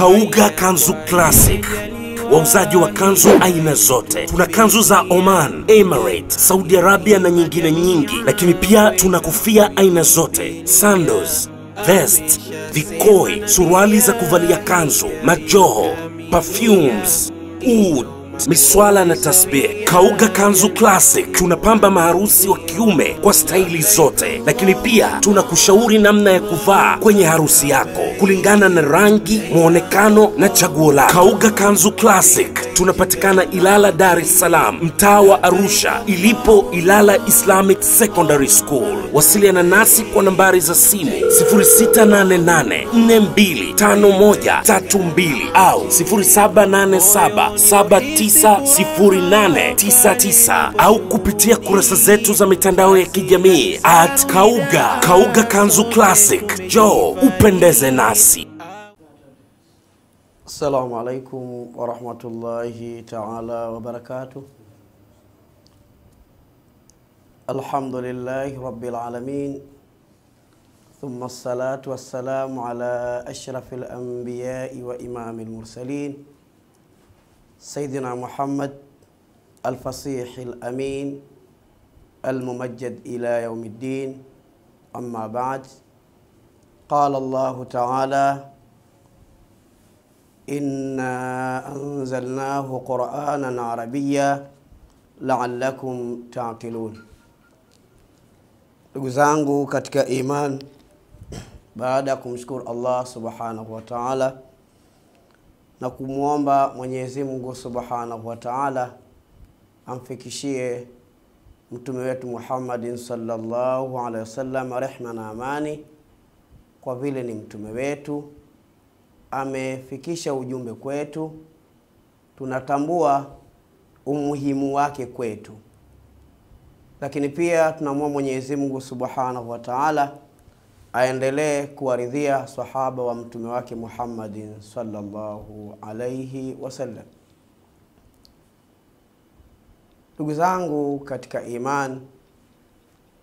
Kauga Kanzu Classic wauzaji wa kanzu aina zote. Tuna kanzu za Oman, Emirate, Saudi Arabia na nyingine nyingi, lakini pia tuna kofia aina zote, sandals, vest, vikoi, suruali za kuvalia kanzu, majoho, perfumes, oud miswala na tasbih. Kauga Kanzu Classic tunapamba maharusi wa kiume kwa staili zote, lakini pia tunakushauri namna ya kuvaa kwenye harusi yako kulingana na rangi, muonekano na chaguo lako. Kauga Kanzu Classic tunapatikana Ilala, Dar es Salaam, mtaa wa Arusha, ilipo Ilala Islamic Secondary School. Wasiliana nasi kwa nambari za simu 0688 425132 au 0787 7 90899 au kupitia kurasa zetu za mitandao ya kijamii at Kauga Kauga Kanzu Classic. Jo, upendeze nasi. Assalamu alaikum warahmatullahi taala wabarakatuh. Alhamdulillahi rabbil alamin ثم الصلاة والسلام على أشرف الأنبياء وإمام المرسلين سيدنا محمد الفصيح الأمين الممجد إلى يوم الدين أما بعد قال الله تعالى إنا أنزلناه قرآنا عربيا لعلكم تعقلون ndugu كتك katika iman baada الله kumshukuru allah subhanahu wa taala na kumwomba Mwenyezi Mungu Subhanahu wa Ta'ala amfikishie mtume wetu Muhammadin sallallahu alaihi wasallam rehma na amani, kwa vile ni mtume wetu, amefikisha ujumbe kwetu, tunatambua umuhimu wake kwetu, lakini pia tunamwomba Mwenyezi Mungu Subhanahu wa Ta'ala aendelee kuwaridhia sahaba wa mtume wake Muhammadin sallallahu alaihi wasallam. Ndugu zangu katika iman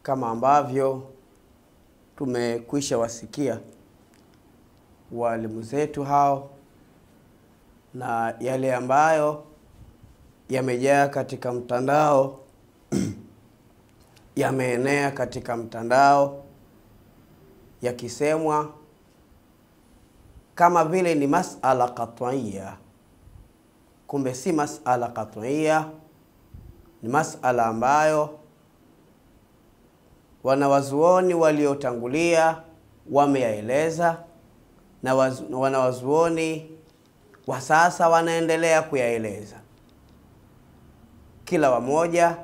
kama ambavyo tumekwisha wasikia waalimu zetu hao na yale ambayo yamejaa katika mtandao yameenea katika mtandao yakisemwa kama vile ni masala qat'iyya, kumbe si masala qat'iyya, ni masala ambayo wanawazuoni waliotangulia wameyaeleza na wanawazuoni wa sasa wanaendelea kuyaeleza. Kila wamoja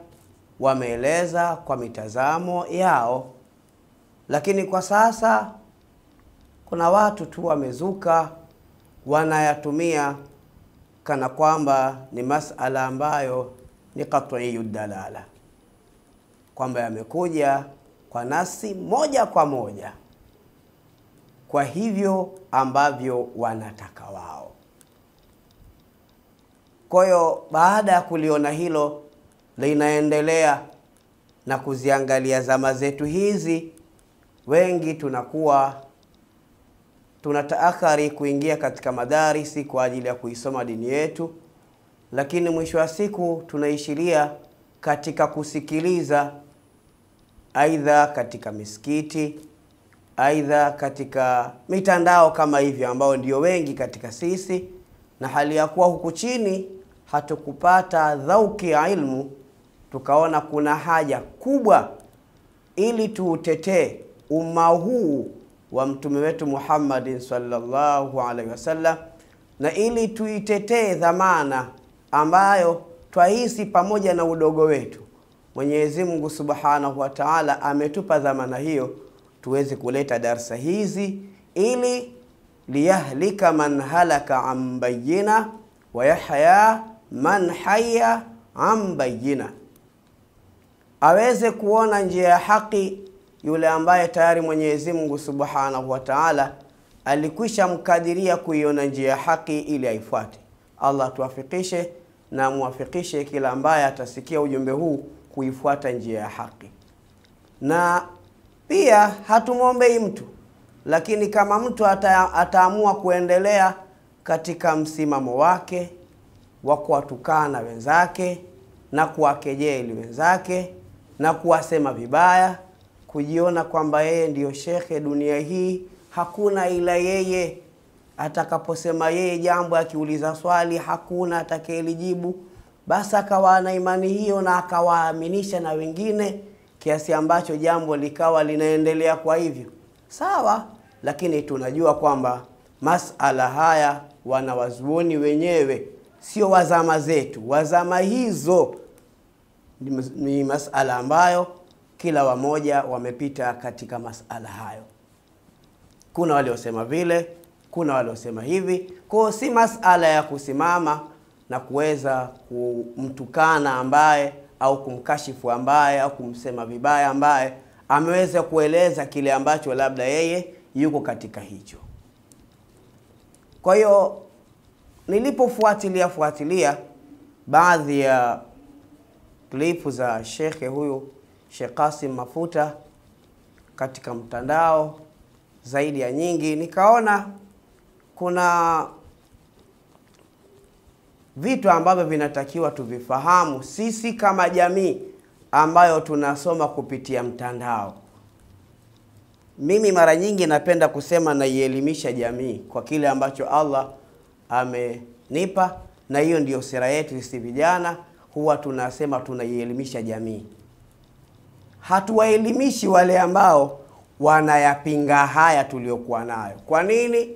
wameeleza kwa mitazamo yao lakini kwa sasa kuna watu tu wamezuka wanayatumia kana kwamba ni masala ambayo ni qat'iyu dalala, kwamba yamekuja kwa nasi moja kwa moja kwa hivyo ambavyo wanataka wao. Kwa hiyo baada ya kuliona hilo linaendelea na kuziangalia zama zetu hizi wengi tunakuwa taakhari kuingia katika madarisi kwa ajili ya kuisoma dini yetu, lakini mwisho wa siku tunaishiria katika kusikiliza, aidha katika misikiti, aidha katika mitandao kama hivyo, ambao ndio wengi katika sisi, na hali ya kuwa huku chini hatukupata dhauki ya ilmu, tukaona kuna haja kubwa ili tuutetee umma huu wa mtume wetu Muhammadin sallallahu alaihi wasallam, na ili tuitetee dhamana ambayo twahisi pamoja na udogo wetu, Mwenyezi Mungu subhanahu wa taala ametupa dhamana hiyo, tuweze kuleta darsa hizi ili liyahlika man halaka an bayina wa yahya man haya an bayina, aweze kuona njia ya haki yule ambaye tayari Mwenyezi Mungu Subhanahu wa Ta'ala alikwisha mkadiria kuiona njia ya haki ili aifuate. Allah tuwafikishe na muwafikishe kila ambaye atasikia ujumbe huu kuifuata njia ya haki. Na pia hatumwombei mtu, lakini kama mtu ataamua kuendelea katika msimamo wake wa kuwatukana wenzake na kuwakejeli wenzake na kuwasema vibaya kujiona kwamba yeye ndiyo shekhe dunia hii, hakuna ila yeye. Atakaposema yeye jambo, akiuliza swali, hakuna atakayelijibu. Basi akawa na imani hiyo na akawaaminisha na wengine, kiasi ambacho jambo likawa linaendelea kwa hivyo. Sawa, lakini tunajua kwamba masala haya wanawazuoni wenyewe, sio wazama zetu, wazama hizo ni masala ambayo kila wamoja wamepita katika masala hayo. Kuna waliosema vile, kuna waliosema hivi. Kwa si masala ya kusimama na kuweza kumtukana ambaye au kumkashifu ambaye au kumsema vibaya ambaye ameweza kueleza kile ambacho labda yeye yuko katika hicho. Kwa hiyo nilipofuatilia fuatilia baadhi ya klipu za shekhe huyu Sheikh Kasim Mafuta katika mtandao zaidi ya nyingi, nikaona kuna vitu ambavyo vinatakiwa tuvifahamu sisi kama jamii ambayo tunasoma kupitia mtandao. Mimi mara nyingi napenda kusema naielimisha jamii kwa kile ambacho Allah amenipa, na hiyo ndiyo sera yetu sisi vijana, huwa tunasema tunaielimisha jamii hatuwaelimishi wale ambao wanayapinga haya tuliyokuwa nayo. Kwa nini?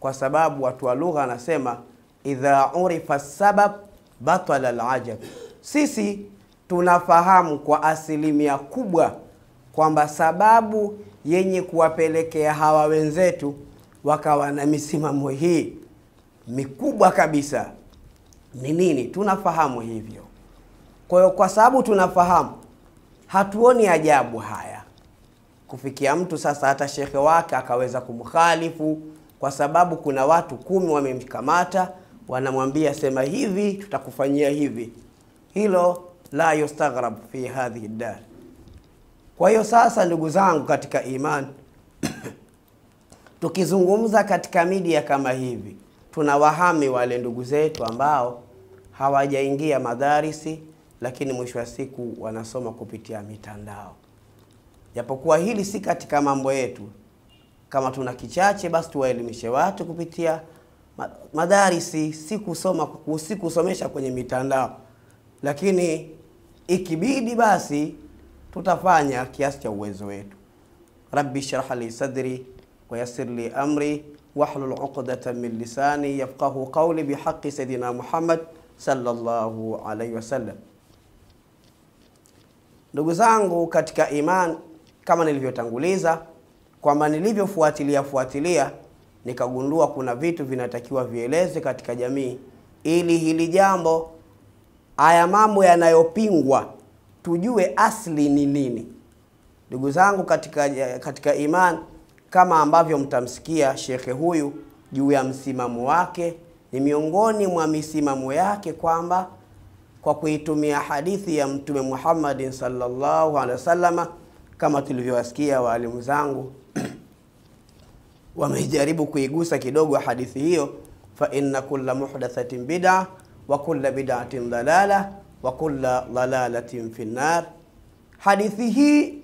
Kwa sababu watu wa lugha anasema idha urifa sabab batala alajab. Sisi tunafahamu kwa asilimia kubwa kwamba sababu yenye kuwapelekea hawa wenzetu wakawa na misimamo hii mikubwa kabisa ni nini? Tunafahamu hivyo. Kwa hiyo kwa sababu tunafahamu hatuoni ajabu haya kufikia mtu sasa hata shekhe wake akaweza kumkhalifu kwa sababu kuna watu kumi wamemkamata wanamwambia sema hivi tutakufanyia hivi hilo la yustaghrab fi hadhihi dar kwa hiyo sasa ndugu zangu katika imani tukizungumza katika midia kama hivi tuna wahami wale ndugu zetu ambao hawajaingia madarisi lakini mwisho wa siku wanasoma kupitia mitandao. Japokuwa hili si katika mambo yetu, kama tuna kichache basi tuwaelimishe watu kupitia madarisi, si kusoma si kusomesha kwenye mitandao, lakini ikibidi basi tutafanya kiasi cha uwezo wetu. Rabbi shrah li sadri wayassir li amri wahlul uqdatan min lisani yafqahu qawli bihaqi sayidina Muhammad sallallahu alayhi wasallam. Ndugu zangu katika imani, kama nilivyotanguliza kwamba nilivyofuatilia fuatilia nikagundua kuna vitu vinatakiwa vieleze katika jamii, ili hili jambo, haya mambo yanayopingwa, tujue asili ni nini. Ndugu zangu katika, katika imani, kama ambavyo mtamsikia shekhe huyu juu ya msimamo wake, ni miongoni mwa misimamo yake kwamba kwa kuitumia hadithi ya Mtume Muhammadin sallallahu alaihi wasallama, kama tulivyowasikia waalimu zangu wamejaribu kuigusa kidogo hadithi hiyo, fa inna kulla muhdathatin bid'a wa kulla bid'atin dalala wa kulla dalalatin fi nar. Hadithi hii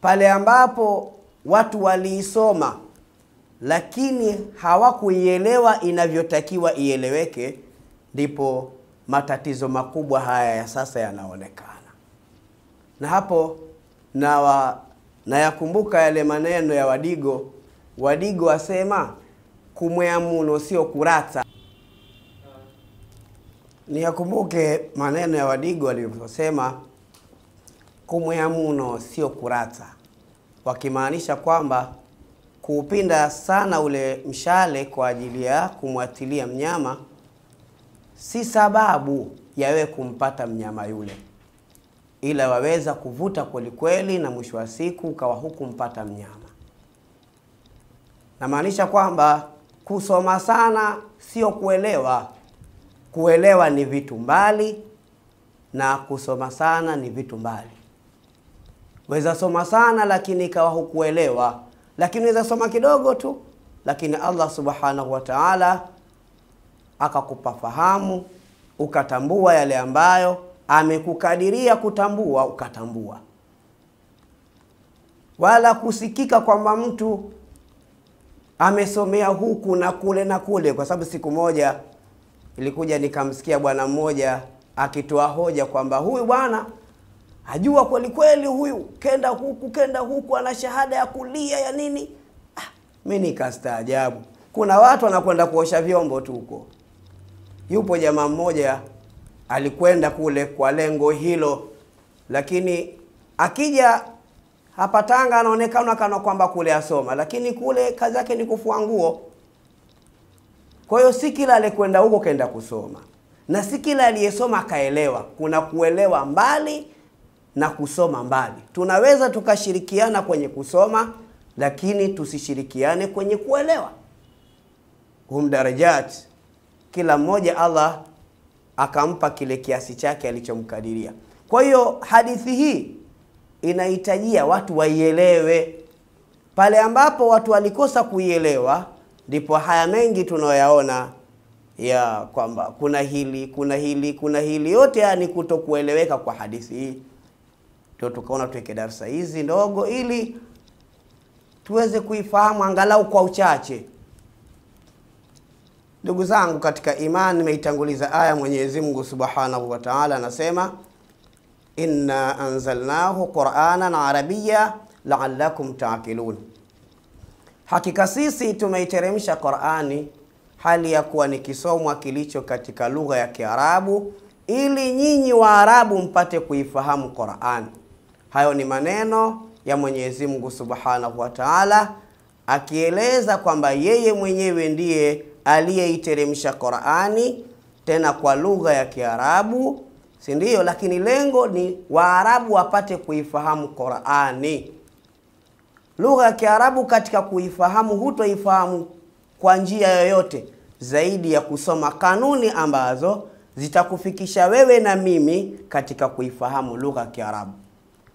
pale ambapo watu waliisoma lakini hawakuielewa inavyotakiwa ieleweke, ndipo matatizo makubwa haya ya sasa yanaonekana. Na hapo na wa, nayakumbuka yale maneno ya Wadigo. Wadigo asema kumwea muno sio kurata. Niyakumbuke maneno ya Wadigo alivyosema kumwea muno sio kurata, wakimaanisha kwamba kuupinda sana ule mshale kwa ajili ya kumwatilia mnyama si sababu ya wewe kumpata mnyama yule, ila waweza kuvuta kwelikweli, na mwisho wa siku ukawa hukumpata mnyama. Namaanisha kwamba kusoma sana sio kuelewa. Kuelewa ni vitu mbali na kusoma sana ni vitu mbali. Weza soma sana lakini ikawa hukuelewa, lakini weza soma kidogo tu, lakini Allah subhanahu wa ta'ala akakupa fahamu, ukatambua yale ambayo amekukadiria kutambua, ukatambua. Wala kusikika kwamba mtu amesomea huku na kule na kule, kwa sababu siku moja ilikuja nikamsikia bwana mmoja akitoa hoja kwamba huyu bwana ajua kweli kweli, huyu kenda huku kenda huku, ana shahada ya kulia ya nini. Ah, mi nikastaajabu. Kuna watu wanakwenda kuosha vyombo tu huko. Yupo jamaa mmoja alikwenda kule kwa lengo hilo, lakini akija hapa Tanga anaonekana kana kwamba kule asoma, lakini kule kazi yake ni kufua nguo. Kwa hiyo si kila alikwenda huko kaenda kusoma, na si kila aliyesoma akaelewa. Kuna kuelewa mbali na kusoma mbali. Tunaweza tukashirikiana kwenye kusoma, lakini tusishirikiane kwenye kuelewa. Hum kila mmoja Allah akampa kile kiasi chake alichomkadiria. Kwa hiyo hadithi hii inahitajia watu waielewe. Pale ambapo watu walikosa kuielewa, ndipo haya mengi tunayoyaona ya kwamba kuna hili kuna hili kuna hili, yote ni kutokueleweka kwa hadithi hii. Ndio tukaona tuweke darsa hizi ndogo, ili tuweze kuifahamu angalau kwa uchache. Ndugu zangu katika imani, nimeitanguliza aya. Mwenyezi Mungu subhanahu wa taala anasema inna anzalnahu quranan arabiya laalakum taakilun, hakika sisi tumeiteremsha Qurani hali ya kuwa ni kisomwa kilicho katika lugha ya Kiarabu ili nyinyi Waarabu mpate kuifahamu Qurani. Hayo ni maneno ya Mwenyezi Mungu subhanahu wa taala akieleza kwamba yeye mwenyewe ndiye aliyeiteremsha Qur'ani tena kwa lugha ya Kiarabu, si ndio? Lakini lengo ni Waarabu wapate kuifahamu Qur'ani. Lugha ya Kiarabu katika kuifahamu, hutoifahamu kwa njia yoyote zaidi ya kusoma kanuni ambazo zitakufikisha wewe na mimi katika kuifahamu lugha ya Kiarabu.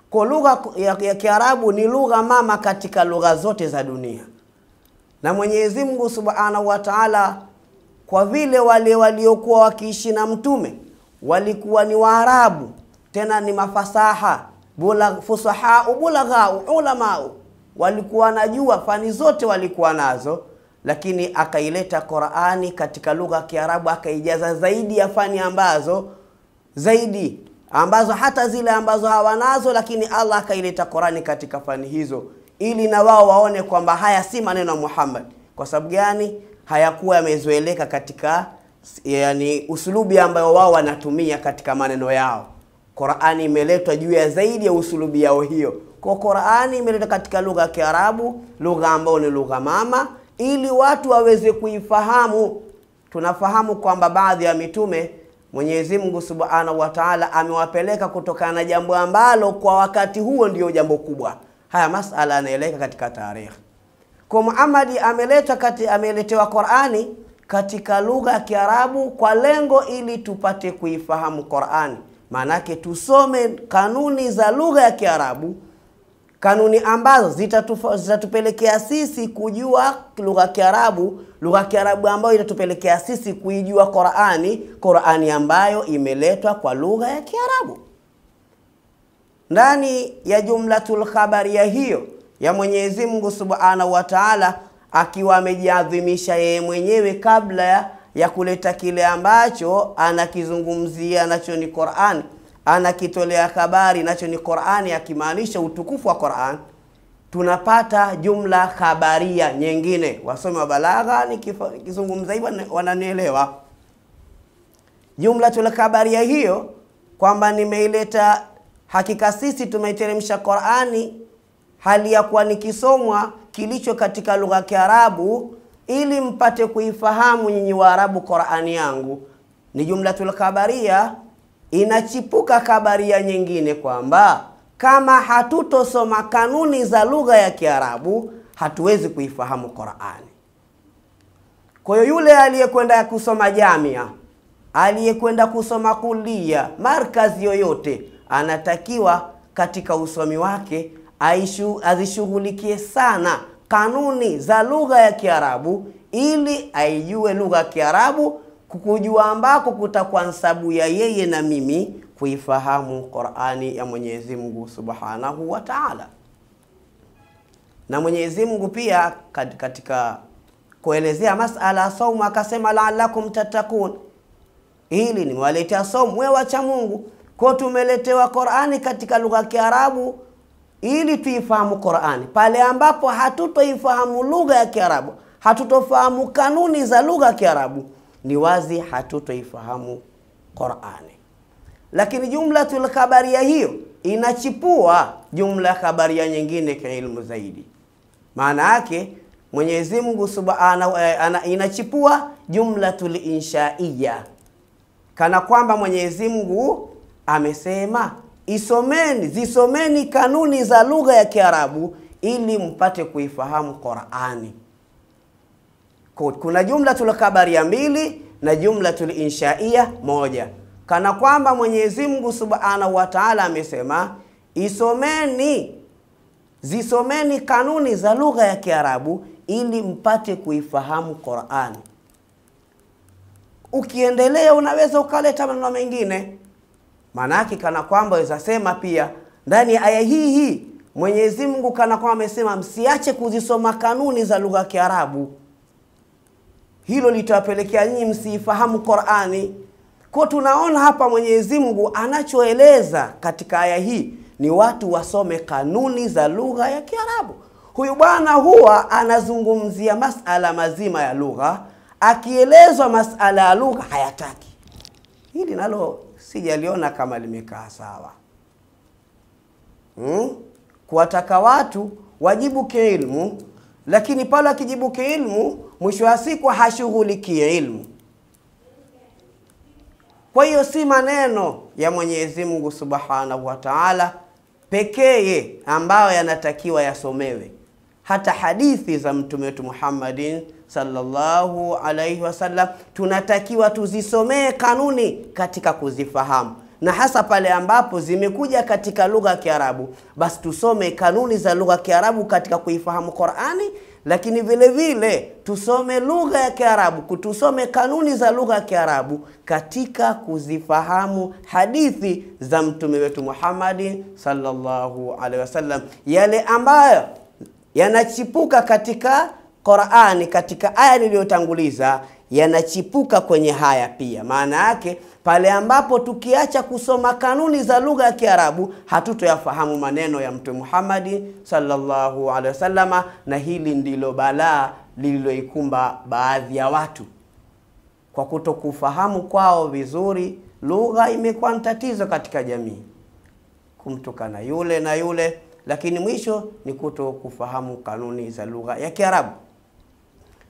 Kwa lugha ya Kiarabu ni lugha mama katika lugha zote za dunia na Mwenyezi Mungu Subhanahu wa Ta'ala, kwa vile wale waliokuwa wakiishi na mtume walikuwa ni Waarabu, tena ni mafasaha bula fusahau bulaghau ulamau, walikuwa wanajua fani zote walikuwa nazo, lakini akaileta Qur'ani katika lugha ya Kiarabu akaijaza zaidi ya fani ambazo zaidi ambazo hata zile ambazo hawanazo, lakini Allah akaileta Qur'ani katika fani hizo ili na wao waone kwamba haya si maneno ya Muhammad. Kwa sababu gani? Hayakuwa yamezoeleka katika yani usulubi ambayo wao wanatumia katika maneno yao. Qur'ani imeletwa juu ya zaidi ya usulubi yao hiyo. Kwa Qur'ani imeletwa katika lugha ya Kiarabu, lugha ambayo ni lugha mama, ili watu waweze kuifahamu. Tunafahamu kwamba baadhi ya mitume Mwenyezi Mungu Subhanahu wa Ta'ala amewapeleka kutokana na jambo ambalo kwa wakati huo ndiyo jambo kubwa Haya masala yanaeleka katika tarehe. Kwa Muhammad ameletwa kati ameletewa Qur'ani katika lugha ya Kiarabu kwa lengo ili tupate kuifahamu Qur'ani. Maanake tusome kanuni za lugha ya Kiarabu, kanuni ambazo zitatupelekea zita sisi kujua lugha ya Kiarabu, lugha ya Kiarabu ambayo itatupelekea sisi kuijua Qur'ani, Qur'ani ambayo imeletwa kwa lugha ya Kiarabu ndani ya jumlatul khabari ya hiyo ya Mwenyezi Mungu Subhanahu wa Ta'ala akiwa amejiadhimisha yeye mwenyewe kabla ya, ya kuleta kile ambacho anakizungumzia nacho ni Qur'an, anakitolea habari nacho ni Qur'an, akimaanisha utukufu wa Qur'an. Tunapata jumla khabaria nyingine. Wasomi wa balagha nikizungumza hivyo wananielewa. Jumlatul khabaria hiyo kwamba nimeileta Hakika sisi tumeiteremsha Qur'ani hali ya kuwa nikisomwa kilicho katika lugha ya Kiarabu ili mpate kuifahamu nyinyi Waarabu Qur'ani yangu. Ni jumlatul kabaria, inachipuka kabaria nyingine kwamba kama hatutosoma kanuni za lugha ya Kiarabu hatuwezi kuifahamu Qur'ani. Kwa hiyo yule aliyekwenda kusoma jamia, aliyekwenda kusoma kulia, markazi yoyote anatakiwa katika usomi wake aishu, azishughulikie sana kanuni za lugha ya Kiarabu ili aijue lugha ya Kiarabu, kukujua ambako kutakuwa nsabu ya yeye na mimi kuifahamu Qur'ani ya Mwenyezi Mungu Subhanahu wa Ta'ala. Na Mwenyezi Mungu pia katika kuelezea masala ya saumu akasema, laalakum tatakun, hili nimewaletea somu wewe wacha Mungu kwa tumeletewa Qur'ani katika lugha ya Kiarabu ili tuifahamu Qur'ani. Pale ambapo hatutoifahamu lugha ya Kiarabu, hatutofahamu kanuni za lugha ya Kiarabu, ni wazi hatutoifahamu Qur'ani. Lakini jumlatul khabaria hiyo inachipua jumla ya khabaria nyingine kiilmu zaidi. Maana yake Mwenyezi Mungu Subhanahu ana, inachipua jumlatul inshaiya, kana kwamba Mwenyezi Mungu amesema isomeni, zisomeni kanuni za lugha ya Kiarabu ili mpate kuifahamu Qurani. Kuna jumla tulkabaria mbili na jumla tulinshaia moja, kana kwamba Mwenyezi Mungu Subhanahu wa Ta'ala amesema isomeni, zisomeni kanuni za lugha ya Kiarabu ili mpate kuifahamu Qurani. Ukiendelea unaweza ukaleta maneno mengine Maanake kana kwamba weza sema pia ndani ya aya hii hii Mwenyezi Mungu kana kwamba amesema msiache kuzisoma kanuni za lugha ya Kiarabu. Hilo litawapelekea nyinyi msiifahamu Qur'ani. Kwa tunaona hapa Mwenyezi Mungu anachoeleza katika aya hii ni watu wasome kanuni za lugha ya Kiarabu. Huyu bwana huwa anazungumzia masala mazima ya lugha, akielezwa masala ya lugha hayataki. Hili nalo sijaliona kama limekaa sawa hmm? kuwataka watu wajibu kiilmu, lakini pale akijibu kiilmu, mwisho wa siku hashughulikie ilmu. Kwa hiyo si maneno ya Mwenyezi Mungu Subhanahu wa Ta'ala pekee ambayo yanatakiwa yasomewe, hata hadithi za Mtume wetu Muhammadin sallallahu alaihi wasallam, tunatakiwa tuzisomee kanuni katika kuzifahamu na hasa pale ambapo zimekuja katika lugha ya Kiarabu, basi tusome kanuni za lugha ya Kiarabu katika kuifahamu Qur'ani, lakini vile vile tusome lugha ya Kiarabu, kutusome kanuni za lugha ya Kiarabu katika kuzifahamu hadithi za mtume wetu Muhammad sallallahu alaihi wasallam, yale ambayo yanachipuka katika Qur'ani katika aya niliyotanguliza yanachipuka kwenye haya pia. Maana yake pale ambapo tukiacha kusoma kanuni za lugha ya Kiarabu hatutoyafahamu maneno ya Mtume Muhammadi sallallahu alaihi wasallama, na hili ndilo balaa lililoikumba baadhi ya watu kwa kutokufahamu kwao vizuri. Lugha imekuwa ni tatizo katika jamii, kumtukana yule na yule, lakini mwisho ni kutokufahamu kanuni za lugha ya Kiarabu.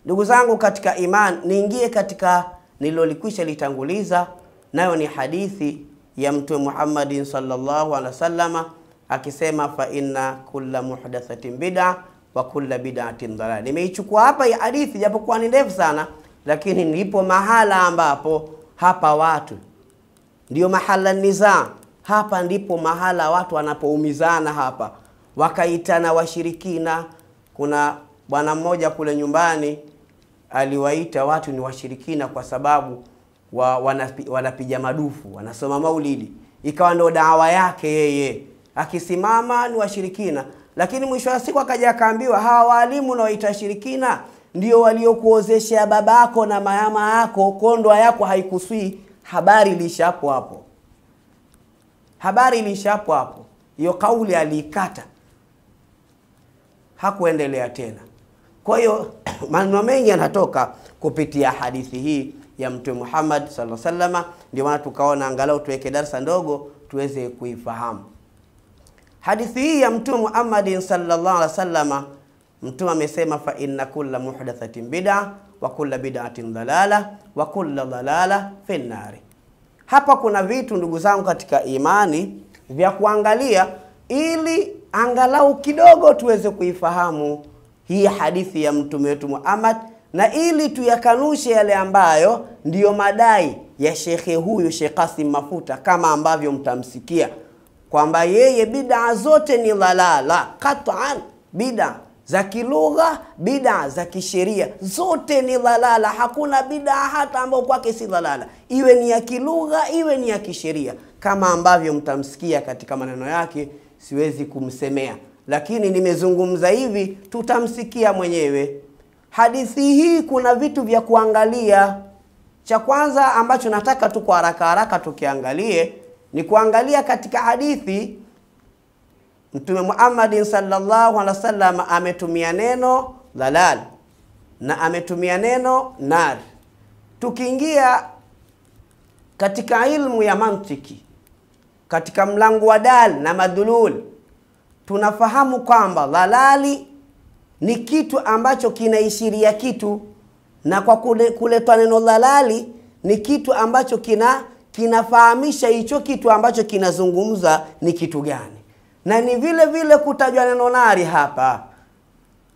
Ndugu zangu katika iman, niingie katika nililolikwisha litanguliza, nayo ni hadithi ya Mtume Muhammad sallallahu alaihi wasallama akisema, fa inna kulla muhdathatin bid'a wa kulla bid'atin dalal. Nimeichukua hapa ya hadithi japokuwa ni ndefu sana, lakini ndipo mahala ambapo hapa watu ndio mahala niza hapa ndipo mahala watu wanapoumizana hapa, wakaitana washirikina. Kuna bwana mmoja kule nyumbani aliwaita watu ni washirikina kwa sababu wa, wanapiga madufu, wanasoma maulidi, ikawa ndio dawa yake yeye, akisimama ni washirikina. Lakini mwisho wa siku akaja akaambiwa, hawa waalimu nawaita shirikina ndio waliokuozeshea babako na mayama yako, kondwa yako haikuswi. Habari ilisha hapo hapo, habari ilisha hapo hapo. Hiyo kauli aliikata, hakuendelea tena. Kwa hiyo maneno mengi yanatoka kupitia hadithi hii ya Mtume Muhammad sallallahu alaihi wasallam, ndio maana tukaona angalau tuweke darsa ndogo tuweze kuifahamu hadithi hii ya Mtume Muhammad sallallahu alaihi wasallam. Mtume amesema fa inna kulla muhdathatin bid'a wa kulla bid'atin dalala wa kulla dalala finnari. Hapa kuna vitu ndugu zangu katika imani vya kuangalia ili angalau kidogo tuweze kuifahamu hii hadithi ya mtume wetu Muhammad na ili tuyakanushe yale ambayo ndiyo madai ya shekhe huyu Sheikh Kasim Mafuta, kama ambavyo mtamsikia kwamba yeye bidaa zote ni dhalala qat'an, bidaa za kilugha, bidaa za kisheria zote ni dhalala. Hakuna bidaa hata ambayo kwake si dhalala, iwe ni ya kilugha, iwe ni ya kisheria, kama ambavyo mtamsikia katika maneno yake, siwezi kumsemea lakini nimezungumza hivi, tutamsikia mwenyewe. Hadithi hii kuna vitu vya kuangalia. Cha kwanza ambacho nataka tu kwa haraka haraka tukiangalie ni kuangalia katika hadithi Mtume Muhammadin sallallahu alaihi wasallam ametumia neno dhalal na ametumia neno nar. Tukiingia katika ilmu ya mantiki, katika mlango wa dal na madhulul, tunafahamu kwamba dhalali ni kitu ambacho kinaishiria kitu, na kwa kule, kuletwa neno dhalali ni kitu ambacho kina kinafahamisha hicho kitu ambacho kinazungumza ni kitu gani, na ni vile vile kutajwa neno nari hapa,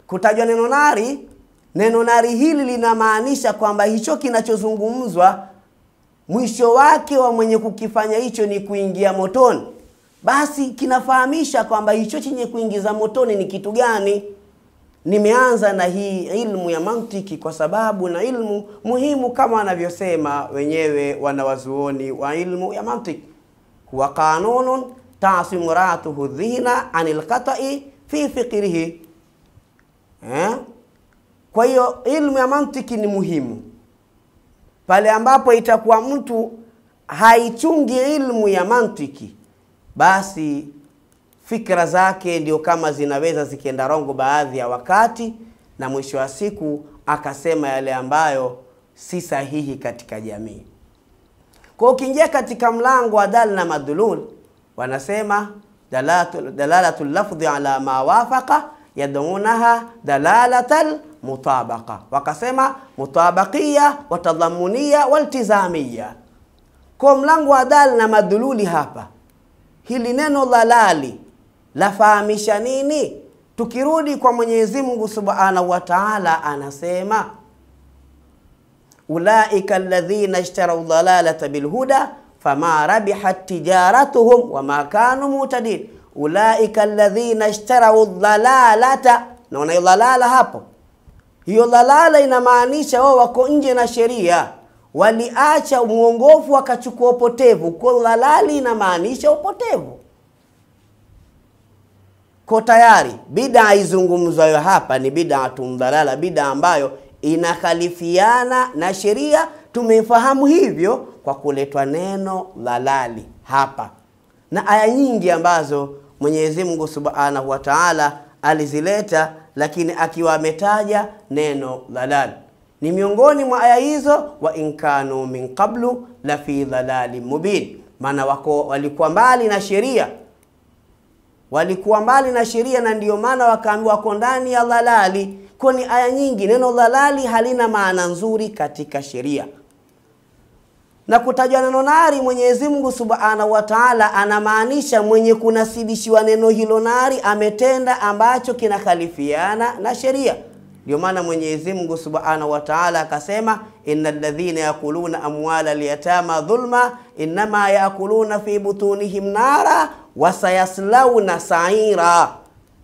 kutajwa neno nari. Neno nari hili linamaanisha kwamba hicho kinachozungumzwa mwisho wake wa mwenye kukifanya hicho ni kuingia motoni basi kinafahamisha kwamba hicho chenye kuingiza motoni ni kitu gani nimeanza na hii ilmu ya mantiki kwa sababu na ilmu muhimu kama wanavyosema wenyewe wanawazuoni wa ilmu ya mantiki huwa kanunun tasimu ratuhu dhihna an qatai fi fikrihi eh? kwa hiyo ilmu ya mantiki ni muhimu pale ambapo itakuwa mtu haichungi ilmu ya mantiki basi fikra zake ndio kama zinaweza zikienda rongo baadhi ya wakati, na mwisho wa siku akasema yale ambayo si sahihi katika jamii. Kwa ukiingia katika mlango wa dal na madlul, wanasema dalalatu lafdhi ala ma wafaqa yadunaha dalalatal mutabaqa, wakasema mutabaqiya watadhamunia waltizamia. Kwa mlango wa dal na madhululi hapa hili neno dhalali lafahamisha nini? Tukirudi kwa Mwenyezi Mungu Subhanahu wa Ta'ala anasema ulaika alladhina ishtarau dhalalata bilhuda fama rabihat tijaratuhum wama kanu mutadin. Ulaika alladhina ishtarau dhalalata, naona hiyo dhalala hapo, hiyo dhalala inamaanisha wao wako nje na sheria waliacha muongofu wakachukua upotevu. Kwa udhalali inamaanisha upotevu. Ko tayari bidaa izungumzwayo hapa ni bidatun dhalala, bidaa ambayo inakhalifiana na sheria. Tumefahamu hivyo kwa kuletwa neno dhalali hapa na aya nyingi ambazo Mwenyezi Mungu Subhanahu wa Ta'ala alizileta, lakini akiwa ametaja neno dhalali ni miongoni mwa aya hizo, wa inkanu min qablu la fi dhalali mubin, maana wako walikuwa mbali na sheria, walikuwa mbali na sheria, na ndiyo maana wakaambiwa wako ndani ya dhalali. Kwani aya nyingi neno dhalali halina maana nzuri katika sheria na kutajwa neno nari, Mwenyezi Mungu Subhanahu wa Ta'ala anamaanisha mwenye kunasibishiwa neno hilo nari ametenda ambacho kinakhalifiana na sheria. Ndio maana Mwenyezi Mungu Subhanahu wa Ta'ala akasema, innal ladhina yakuluna amwala liyatama dhulma innama yakuluna fi butunihim nara wasayaslawna saira.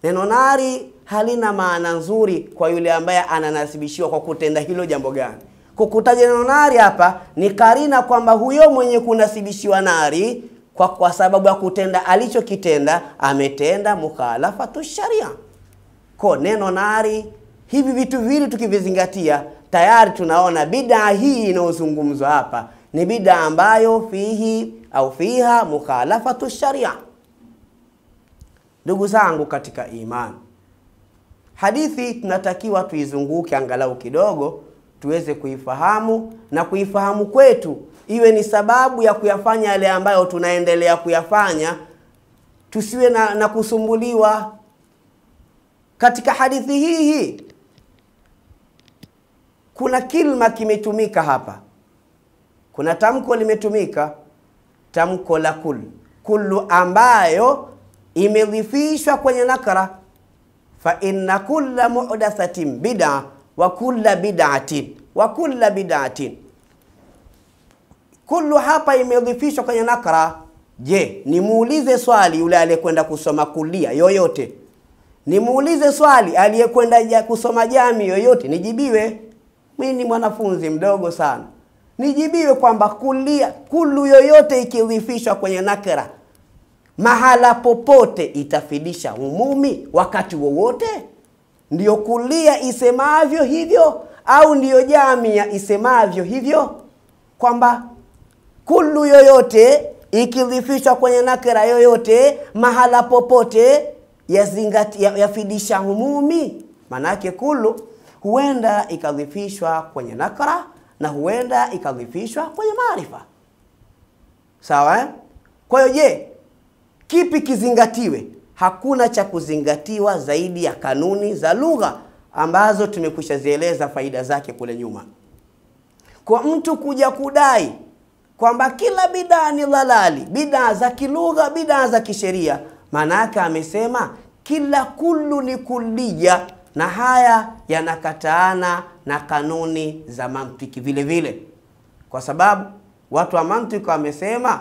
Neno nari halina maana nzuri kwa yule ambaye ananasibishiwa kwa kutenda hilo jambo gani. Kukutaja neno nari hapa ni karina kwamba huyo mwenye kunasibishiwa nari kwa, kwa sababu ya kutenda alichokitenda ametenda mukhalafatu sharia. Ko neno nari Hivi vitu viwili tukivizingatia, tayari tunaona bidaa hii inayozungumzwa hapa ni bidaa ambayo fihi au fiha mukhalafatu sharia. Ndugu zangu katika imani, hadithi tunatakiwa tuizunguke angalau kidogo, tuweze kuifahamu na kuifahamu kwetu iwe ni sababu ya kuyafanya yale ambayo tunaendelea kuyafanya, tusiwe na, na kusumbuliwa katika hadithi hii hii kuna kilma kimetumika hapa, kuna tamko limetumika, tamko la kul kullu, ambayo imedhifishwa kwenye nakra, fa inna kulla muhdathatin bid'a wa kulla bid'atin wa kulla bid'atin. Kullu hapa imedhifishwa kwenye nakra. Je, nimuulize swali yule aliyekwenda kusoma kulia yoyote, nimuulize swali aliyekwenda kusoma jami yoyote, nijibiwe mimi ni mwanafunzi mdogo sana, nijibiwe kwamba kulia kulu yoyote ikidhifishwa kwenye nakira mahala popote itafidisha umumi wakati wowote? Ndiyo kulia isemavyo hivyo au ndiyo jamia isemavyo hivyo kwamba kulu yoyote ikidhifishwa kwenye nakira yoyote mahala popote ya, yafidisha umumi? Maanake kulu huenda ikadhifishwa kwenye nakra na huenda ikadhifishwa kwenye maarifa sawa eh? kwa hiyo je kipi kizingatiwe hakuna cha kuzingatiwa zaidi ya kanuni za lugha ambazo tumekushazieleza faida zake kule nyuma kwa mtu kuja kudai kwamba kila bidhaa ni dhalali bidhaa za kilugha bidhaa za kisheria maana yake amesema kila kullu ni kulija na haya yanakataana na kanuni za mantiki vile vile, kwa sababu watu wa mantiki wamesema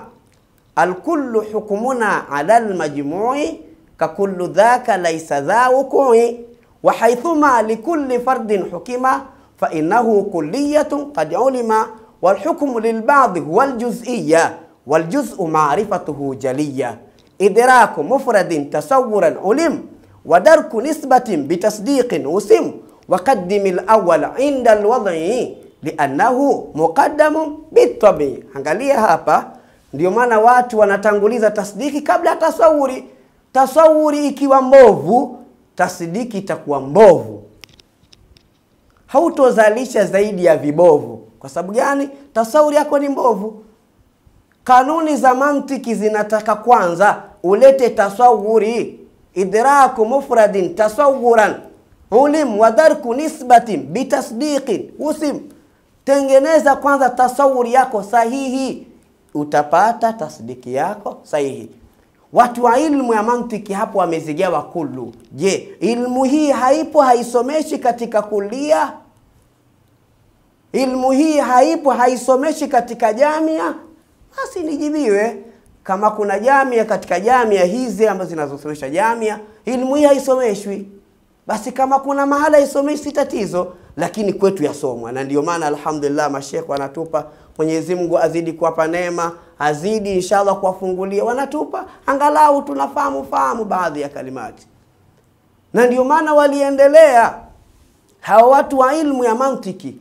alkullu hukmuna ala almajmui kakullu dhaka laisa dha wukui wa haithuma likulli fardin hukima fa innahu kulliyatun qad ulima walhukmu lilbadhi huwa الجزئية waljuzu معرفته jaliya إدراك mufradin tasawuran ulim وَدَرْكُ nisbatin بِتَصْدِيقٍ وسم وَقَدِّمِ الْأَوَّلَ عِنْدَ الْوَضْعِ liannahu مُقَدَّمٌ bitabi. Angalia hapa, ndio maana watu wanatanguliza tasdiki kabla ya tasawuri. Tasawuri ikiwa mbovu, tasdiki itakuwa mbovu, hautozalisha zaidi ya vibovu. Kwa sababu gani? Tasawuri yako ni mbovu. Kanuni za mantiki zinataka kwanza ulete tasawuri idraku mufradin tasawuran ulim wadarku nisbatin bitasdiqin usim tengeneza kwanza tasawuri yako sahihi utapata tasdiki yako sahihi watu wa ilmu ya mantiki hapo wamezigawa kulu je ilmu hii haipo haisomeshi katika kulia ilmu hii haipo haisomeshi katika jamia basi nijibiwe kama kuna jamia katika jamia hizi ambazo zinazosomesha jamia, ilmu hii haisomeshwi, basi kama kuna mahala haisomeshwi si tatizo, lakini kwetu yasomwa, na ndio maana alhamdulillah mashekhe wanatupa. Mwenyezi Mungu azidi kuwapa neema, azidi inshallah kuwafungulia, wanatupa angalau tunafahamu fahamu baadhi ya kalimati, na ndio maana waliendelea hawa watu wa ilmu ya mantiki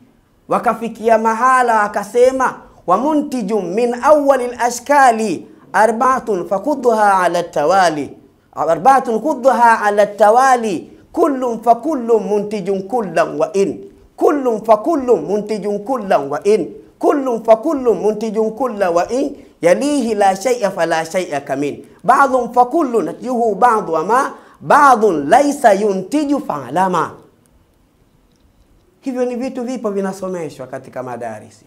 wakafikia mahala akasema, wamuntiju min awali lashkali arbaatun fakudduha ala tawali arbaatun kudduha ala tawali kullum fakullum muntijun kullan wa in kullum fakullum muntijun kullan wa in kullum fakullum muntijun kullan wa in yalihi la shay'a fala shay'a kamin ba'dhum fakullun natjuhu ba'dhu wa ma ba'dhun laysa yuntiju fa'lama Hivyo ni vitu vipo vinasomeshwa katika madarisi.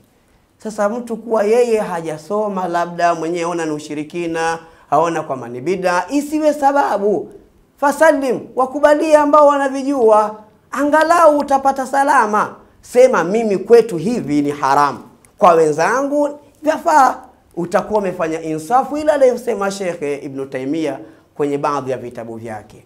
Sasa mtu kuwa yeye hajasoma, labda mwenyewe aona ni ushirikina, aona kwamba ni bida, isiwe sababu. Fasalim, wakubalie ambao wanavijua, angalau utapata salama. Sema mimi kwetu hivi ni haramu, kwa wenzangu vyafaa. Utakuwa umefanya insafu, ila aliyosema Shekhe Ibnu Taimia kwenye baadhi ya vitabu vyake.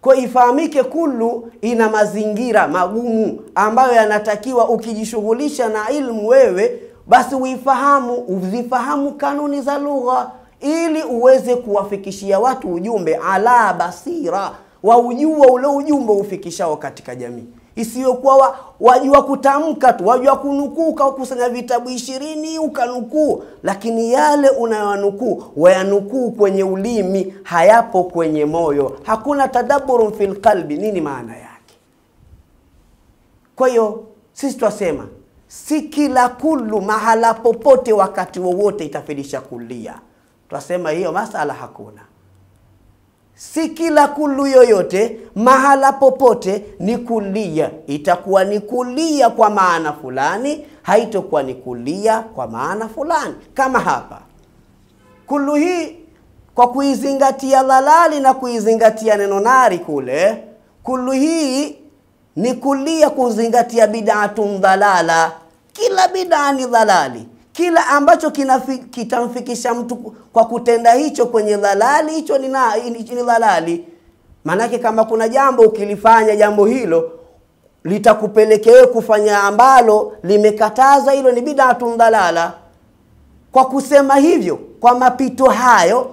Kwa ifahamike, Kullu ina mazingira magumu ambayo yanatakiwa ukijishughulisha na ilmu wewe, basi uifahamu, uzifahamu kanuni za lugha ili uweze kuwafikishia watu ujumbe ala basira, waujua ule ujumbe ufikishao katika jamii isiyokuwa wajua kutamka tu, wajua kunukuu, ukakusanya vitabu ishirini ukanukuu, lakini yale unayanukuu wayanukuu kwenye ulimi, hayapo kwenye moyo. Hakuna tadaburu fi lqalbi Nini maana yake? Kwa hiyo sisi twasema si kila kulu mahala popote wakati wowote itafidisha kulia. Twasema hiyo masala hakuna si kila kulu yoyote mahala popote ni kulia. Itakuwa ni kulia kwa maana fulani, haitokuwa ni kulia kwa maana fulani, kama hapa kulu hii kwa kuizingatia lalali na kuizingatia neno nari kule, kulu hii ni kulia kuzingatia bid'atun dhalala, kila bid'a ni dhalali kila ambacho kitamfikisha mtu kwa kutenda hicho kwenye dhalali, hicho ni, na, ni dhalali. Maanake kama kuna jambo ukilifanya jambo hilo litakupelekea kufanya ambalo limekataza, hilo ni bid'atun dhalala. Kwa kusema hivyo, kwa mapito hayo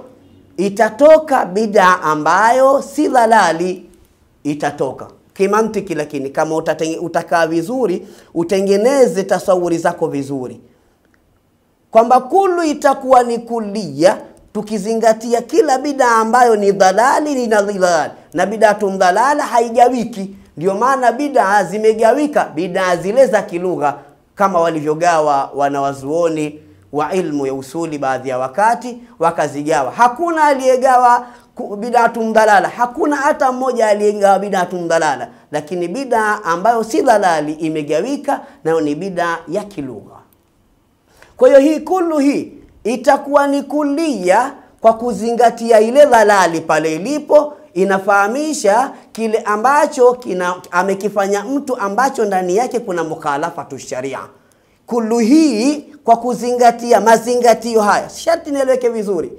itatoka bidaa ambayo si dhalali, itatoka kimantiki, lakini kama utakaa vizuri, utengeneze tasawuri zako vizuri kwamba kulu itakuwa ni kulia tukizingatia kila bidaa ambayo ni dhalali na dhilal na bidaa tumdhalala haigawiki ndio maana bidaa zimegawika bidaa zile za kilugha kama walivyogawa wanawazuoni wa ilmu ya usuli baadhi ya wakati wakazigawa hakuna aliyegawa bidaa tumdhalala hakuna hata mmoja aliyegawa bidaa tumdhalala lakini bidaa ambayo si dhalali imegawika nayo ni bidaa ya kilugha kwa hiyo hii kullu hii itakuwa ni kulia kwa kuzingatia ile dhalali pale ilipo, inafahamisha kile ambacho kina, amekifanya mtu ambacho ndani yake kuna mukhalafatu sharia. Kullu hii kwa kuzingatia mazingatio haya, sharti nieleweke vizuri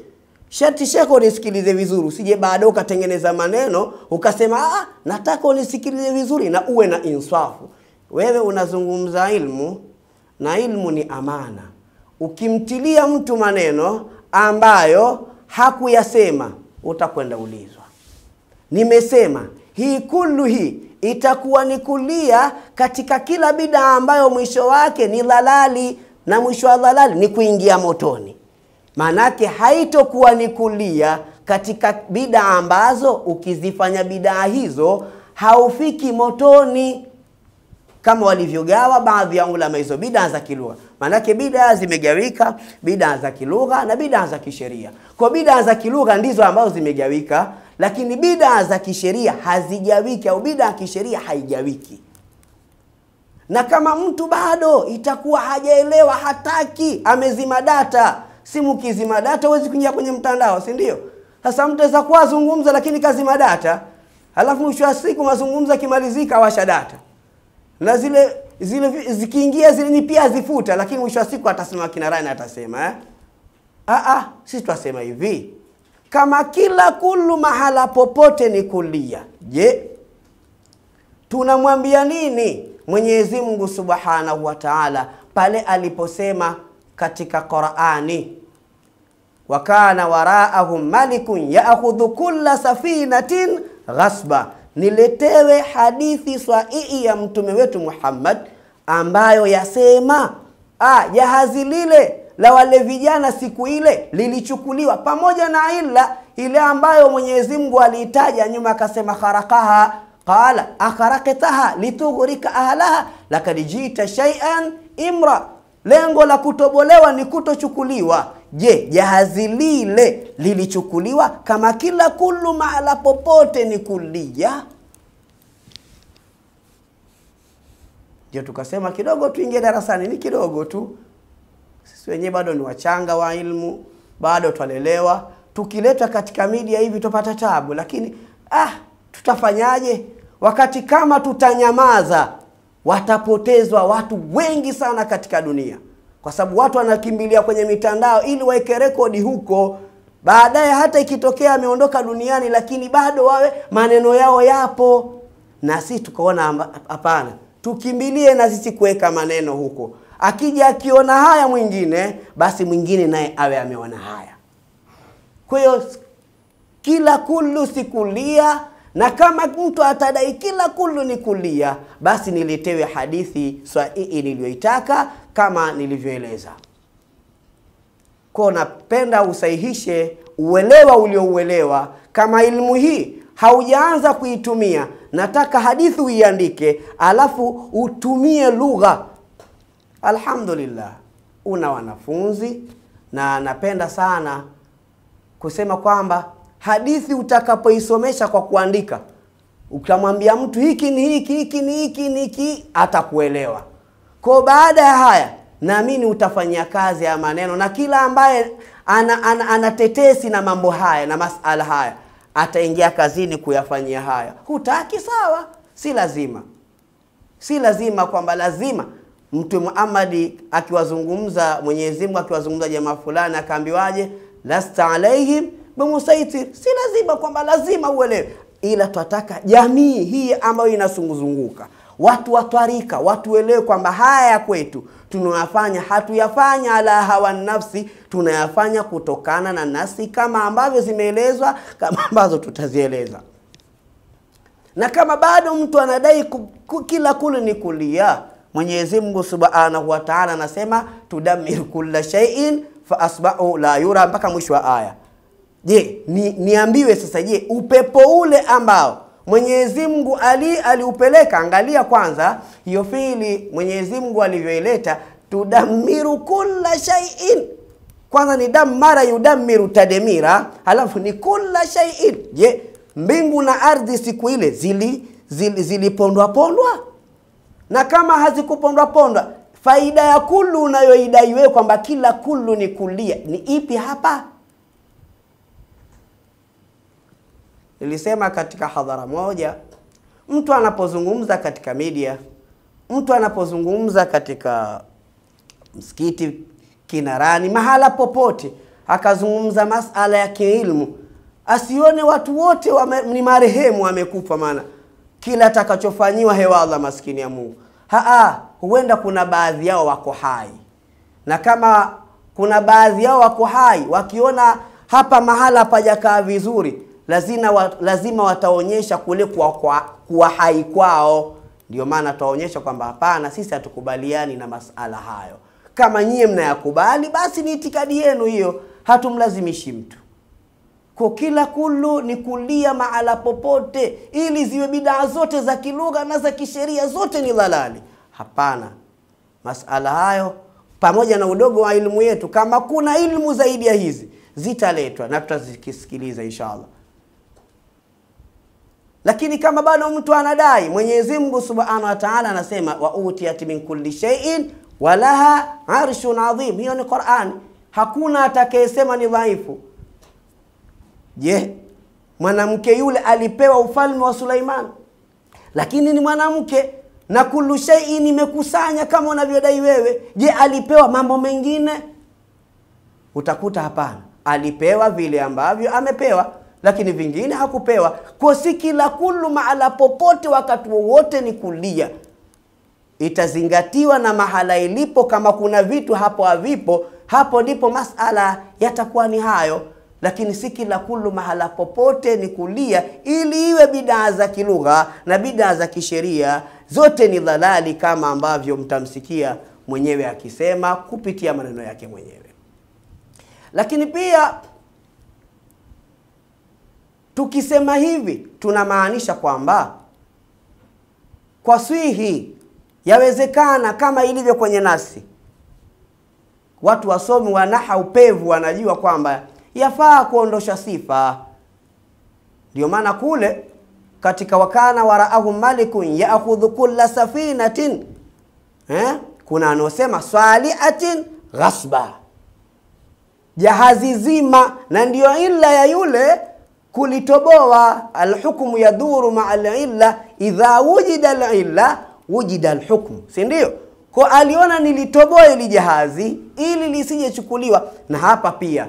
sharti shekho nisikilize vizuri, usije baada ukatengeneza maneno ukasema ah, ah, nataka unisikilize vizuri na uwe na insafu. Wewe unazungumza ilmu na ilmu ni amana. Ukimtilia mtu maneno ambayo hakuyasema utakwenda ulizwa. Nimesema hii kullu hii itakuwa ni kulia katika kila bidaa ambayo mwisho wake ni dhalali, na mwisho wa dhalali ni kuingia motoni. Maanake haitokuwa ni kulia katika bidaa ambazo ukizifanya bidaa hizo haufiki motoni kama walivyogawa baadhi ya ulama hizo bidaa za kilugha. Maanake bidaa zimegawika, bidaa za kilugha na bidaa za kisheria. Kwa bidaa za kilugha ndizo ambazo zimegawika, lakini bidaa za kisheria hazigawiki, au bidaa ya kisheria haigawiki. Na kama mtu bado itakuwa hajaelewa, hataki, amezima data. Simu kizima data huwezi kuingia kwenye mtandao, si ndio? Sasa mtu aweza kuwa azungumza, lakini kazima data, alafu mwisho wa siku mazungumzo akimalizika, washa data na zile zile zikiingia zile ni pia zifuta lakini mwisho wa siku atasema kina atasema eh? Ah, ah, sisi twasema hivi kama kila kulu mahala popote ni kulia, je, tunamwambia nini Mwenyezi Mungu Subhanahu wa Ta'ala pale aliposema katika Qur'ani, wakana waraahum malikun yaakhudhu kulla safinatin ghasba niletewe hadithi sahihi ya mtume wetu Muhammad ambayo yasema ah, jahazi lile la wale vijana siku ile lilichukuliwa pamoja na ila ile ambayo Mwenyezi Mungu aliitaja nyuma, akasema kharakaha qala akharaktaha litughrika ahlaha lakad jita shay'an imra. Lengo la kutobolewa ni kutochukuliwa Je, jahazi lile lilichukuliwa kama kila kulu mahala popote ni kulia? Ndio tukasema kidogo tuingie darasani, ni kidogo tu. Sisi wenyewe bado ni wachanga wa ilmu, bado twalelewa. Tukileta katika media hivi tupata tabu, lakini ah, tutafanyaje? Wakati kama tutanyamaza, watapotezwa watu wengi sana katika dunia kwa sababu watu wanakimbilia kwenye mitandao ili waeke rekodi huko baadaye hata ikitokea ameondoka duniani lakini bado wawe maneno yao yapo na sisi tukaona hapana tukimbilie na sisi kuweka maneno huko akija akiona haya mwingine basi mwingine naye awe ameona haya kwa hiyo kila kullu sikulia na kama mtu atadai kila kullu ni kulia basi niletewe hadithi swahihi niliyoitaka kama nilivyoeleza. Kwa napenda usahihishe uelewa uliouelewa kama ilmu hii haujaanza kuitumia, nataka hadithi uiandike, alafu utumie lugha. Alhamdulillah, una wanafunzi na napenda sana kusema kwamba hadithi utakapoisomesha kwa kuandika, ukamwambia mtu hiki ni hiki, hiki ni hiki, ni hiki, atakuelewa. Kwa baada ya haya naamini utafanyia kazi ya maneno na kila ambaye ana, ana, ana tetesi na mambo haya na masala haya ataingia kazini kuyafanyia haya. Hutaki sawa, si lazima, si lazima kwamba lazima Mtume Muhammad akiwazungumza, Mwenyezi Mungu akiwazungumza jamaa fulani akaambiwaje, lasta alaihim bimusaitir. Si lazima kwamba lazima uelewe, ila twataka jamii hii ambayo inasunguzunguka watu watwarika, watu welewe kwamba haya ya kwetu tunayafanya, hatuyafanya ala hawa nafsi, tunayafanya kutokana na nafsi, kama ambavyo zimeelezwa, kama ambazo tutazieleza. Na kama bado mtu anadai kila kule ni kulia, Mwenyezi Mungu Subhanahu wa Ta'ala anasema tudamir kula shaiin fa asbahu la yura, mpaka mwisho wa aya. Je, ni, niambiwe sasa, je, upepo ule ambao Mwenyezi Mungu ali aliupeleka. Angalia kwanza hiyo fiili Mwenyezi Mungu alivyoileta, tudamiru kulla shay'in kwanza ni mara yudamiru tademira, halafu ni kulla shay'in. Je, mbingu na ardhi siku ile zili zili zilipondwa pondwa? Na kama hazikupondwa pondwa, faida ya kulu unayoidai wewe kwamba kila kulu ni kulia, ni ipi hapa? Nilisema katika hadhara moja, mtu anapozungumza katika media, mtu anapozungumza katika msikiti, kinarani, mahala popote, akazungumza masala ya kiilmu, asione watu wote wa ni marehemu amekufa, maana kila atakachofanyiwa hewala, maskini ya Mungu. Haa, huenda kuna baadhi yao wako hai, na kama kuna baadhi yao wako hai, wakiona hapa mahala hapajakaa vizuri lazima, wa, lazima wataonyesha kule kuwa, kwa kuwa hai kwao. Ndio maana tuwaonyesha kwamba hapana, sisi hatukubaliani na masala hayo. Kama nyie mnayakubali, basi ni itikadi yenu hiyo, hatumlazimishi mtu kwa kila kulu ni kulia mahala popote, ili ziwe bidaa zote za kilugha na za kisheria zote ni dhalali. Hapana, masala hayo pamoja na udogo wa ilmu yetu, kama kuna ilmu zaidi ya hizi zitaletwa na tutazisikiliza inshallah lakini kama bado mtu anadai mwenyezi mungu subhanahu wa taala anasema utiyat min kulli sheiin walaha arshun adhim hiyo ni Qur'an hakuna atakayesema ni dhaifu je mwanamke yule alipewa ufalme wa suleiman lakini ni mwanamke na kullu sheiin imekusanya kama unavyodai wewe je alipewa mambo mengine utakuta hapana alipewa vile ambavyo amepewa lakini vingine hakupewa. Kwa si kila kulu mahala popote wakati wowote ni kulia, itazingatiwa na mahala ilipo. Kama kuna vitu hapo havipo, hapo ndipo masala yatakuwa ni hayo, lakini si kila kulu mahala popote ni kulia, ili iwe bidaa za kilugha na bidaa za kisheria zote ni dhalali, kama ambavyo mtamsikia mwenyewe akisema kupitia maneno yake mwenyewe. Lakini pia Tukisema hivi tunamaanisha kwamba kwa swihi yawezekana kama ilivyo kwenye nasi. Watu wasomi wa naha upevu wanajua kwamba yafaa kuondosha sifa. Ndio maana kule katika wakana waraahu malikun yaakhudhu kulla safinatin eh? kuna anaosema swaliatin ghasba, jahazi zima, na ndiyo ila ya yule kulitoboa alhukmu yaduru maa alilla idha wujida alilla wujida alhukmu si ndio kwa aliona nilitoboa ili jahazi ili lisijechukuliwa na hapa pia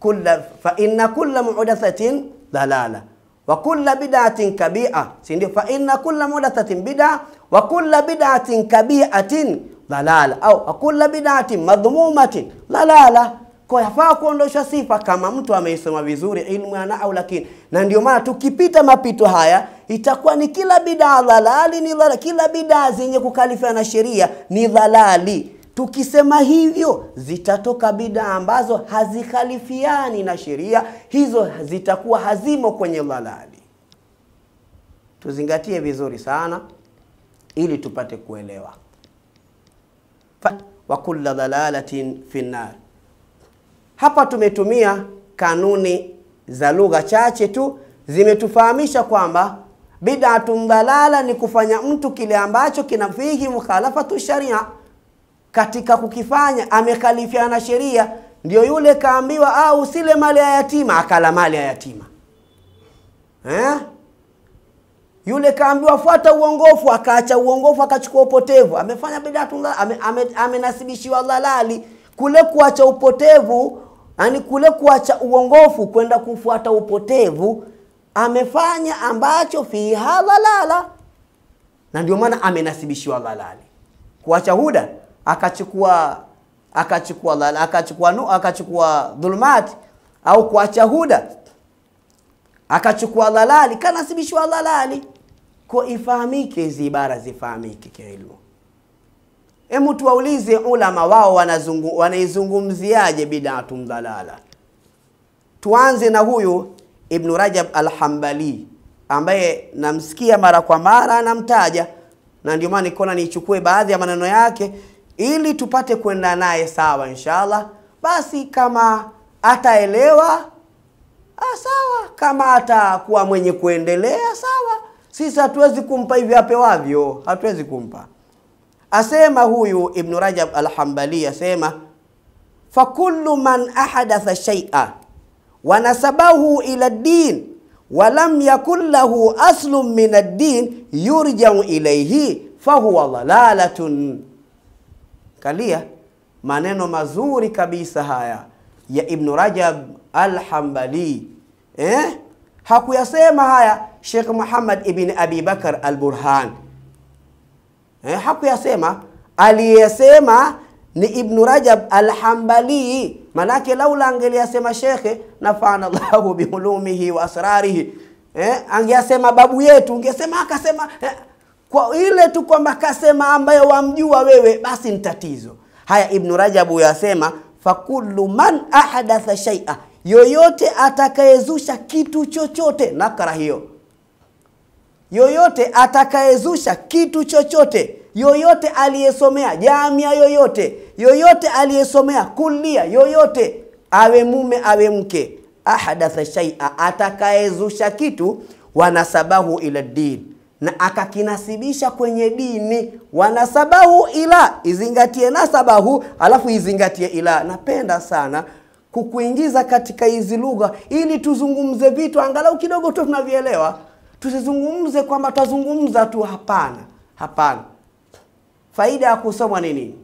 kulla fa inna kulla muhdathatin dalala wa kulla bid'atin kabia si ndio fa inna kulla muhdathatin bid'a wa kulla bid'atin kabiatin dalala au wa kulla bid'atin madhmumatin dalala kwa yafaa kuondosha sifa kama mtu ameisoma vizuri ilmu ana au lakini. Na ndio maana tukipita mapito haya itakuwa ni kila bidaa dhalali ni dhalali, kila bidaa zenye kukalifiana na sheria ni dhalali. Tukisema hivyo zitatoka bidaa ambazo hazikalifiani na sheria, hizo zitakuwa hazimo kwenye dhalali. Tuzingatie vizuri sana ili tupate kuelewa. Fa, wa kulla dhalalatin fi nnar hapa tumetumia kanuni za lugha chache tu, zimetufahamisha kwamba bid'atu dalala ni kufanya mtu kile ambacho kina fihi mukhalafatu sharia, katika kukifanya amekhalifiana sheria. Ndio yule kaambiwa, au ah, usile mali ya yatima, akala mali ya yatima eh? Yule kaambiwa fuata uongofu, akaacha uongofu, akachukua upotevu, amefanya bid'atu, amenasibishiwa ame, ame dalali. Kule kuacha upotevu yaani kule kuacha uongofu kwenda kufuata upotevu, amefanya ambacho fiha dhalala, na ndio maana amenasibishiwa dhalali. Kuacha huda akachukua akachukua dhalali, akachukua nu, akachukua dhulumati au kuacha huda akachukua dhalali, kanasibishiwa dhalali. Kwa ifahamike hizi ibara zifahamike kielimu hemu tuwaulize ulama wao wanaizungumziaje bida dalala. Tuanze na huyu Ibn Rajab al-Hambali ambaye namsikia mara kwa mara anamtaja, na ndio maana nikaona nichukue baadhi ya maneno yake ili tupate kwenda naye sawa, inshallah. Basi kama ataelewa ah, sawa, kama atakuwa mwenye kuendelea sawa. Sisi hatuwezi kumpa hivyo apewavyo, hatuwezi kumpa. Asema huyu Ibn Rajab al-Hambali asema fakullu man ahadatha shay'a wanasabahu ila din wa lam yakul lahu aslun min ad-din yurja'u ilayhi fahuwa dhalalatun. Kalia maneno mazuri kabisa haya ya Ibn Rajab al-Hambali eh? Hakuyasema haya Sheikh Muhammad ibn Abi Bakar al-Burhan eh, hakuyasema aliyesema ni Ibnu Rajab Alhambali. Manake laula angeliyasema shekhe, nafana llahu biulumihi wa asrarihi, eh, angeyasema babu yetu, ungesema akasema eh, kwa ile tu kwamba kasema ambayo wamjua wewe, basi ni tatizo. Haya, Ibnu Rajabu yasema fakullu man ahdatha shay'a, yoyote atakayezusha kitu chochote nakara hiyo yoyote atakayezusha kitu chochote yoyote aliyesomea jamia yoyote yoyote aliyesomea kulia yoyote awe mume awe mke ahadatha shaia atakayezusha kitu wanasabahu ila din na akakinasibisha kwenye dini wanasabahu ila izingatie nasabahu alafu izingatie ila napenda sana kukuingiza katika hizi lugha ili tuzungumze vitu angalau kidogo tu tunavyoelewa tusizungumze kwamba twazungumza tu, hapana, hapana. Faida ya kusoma ni nini?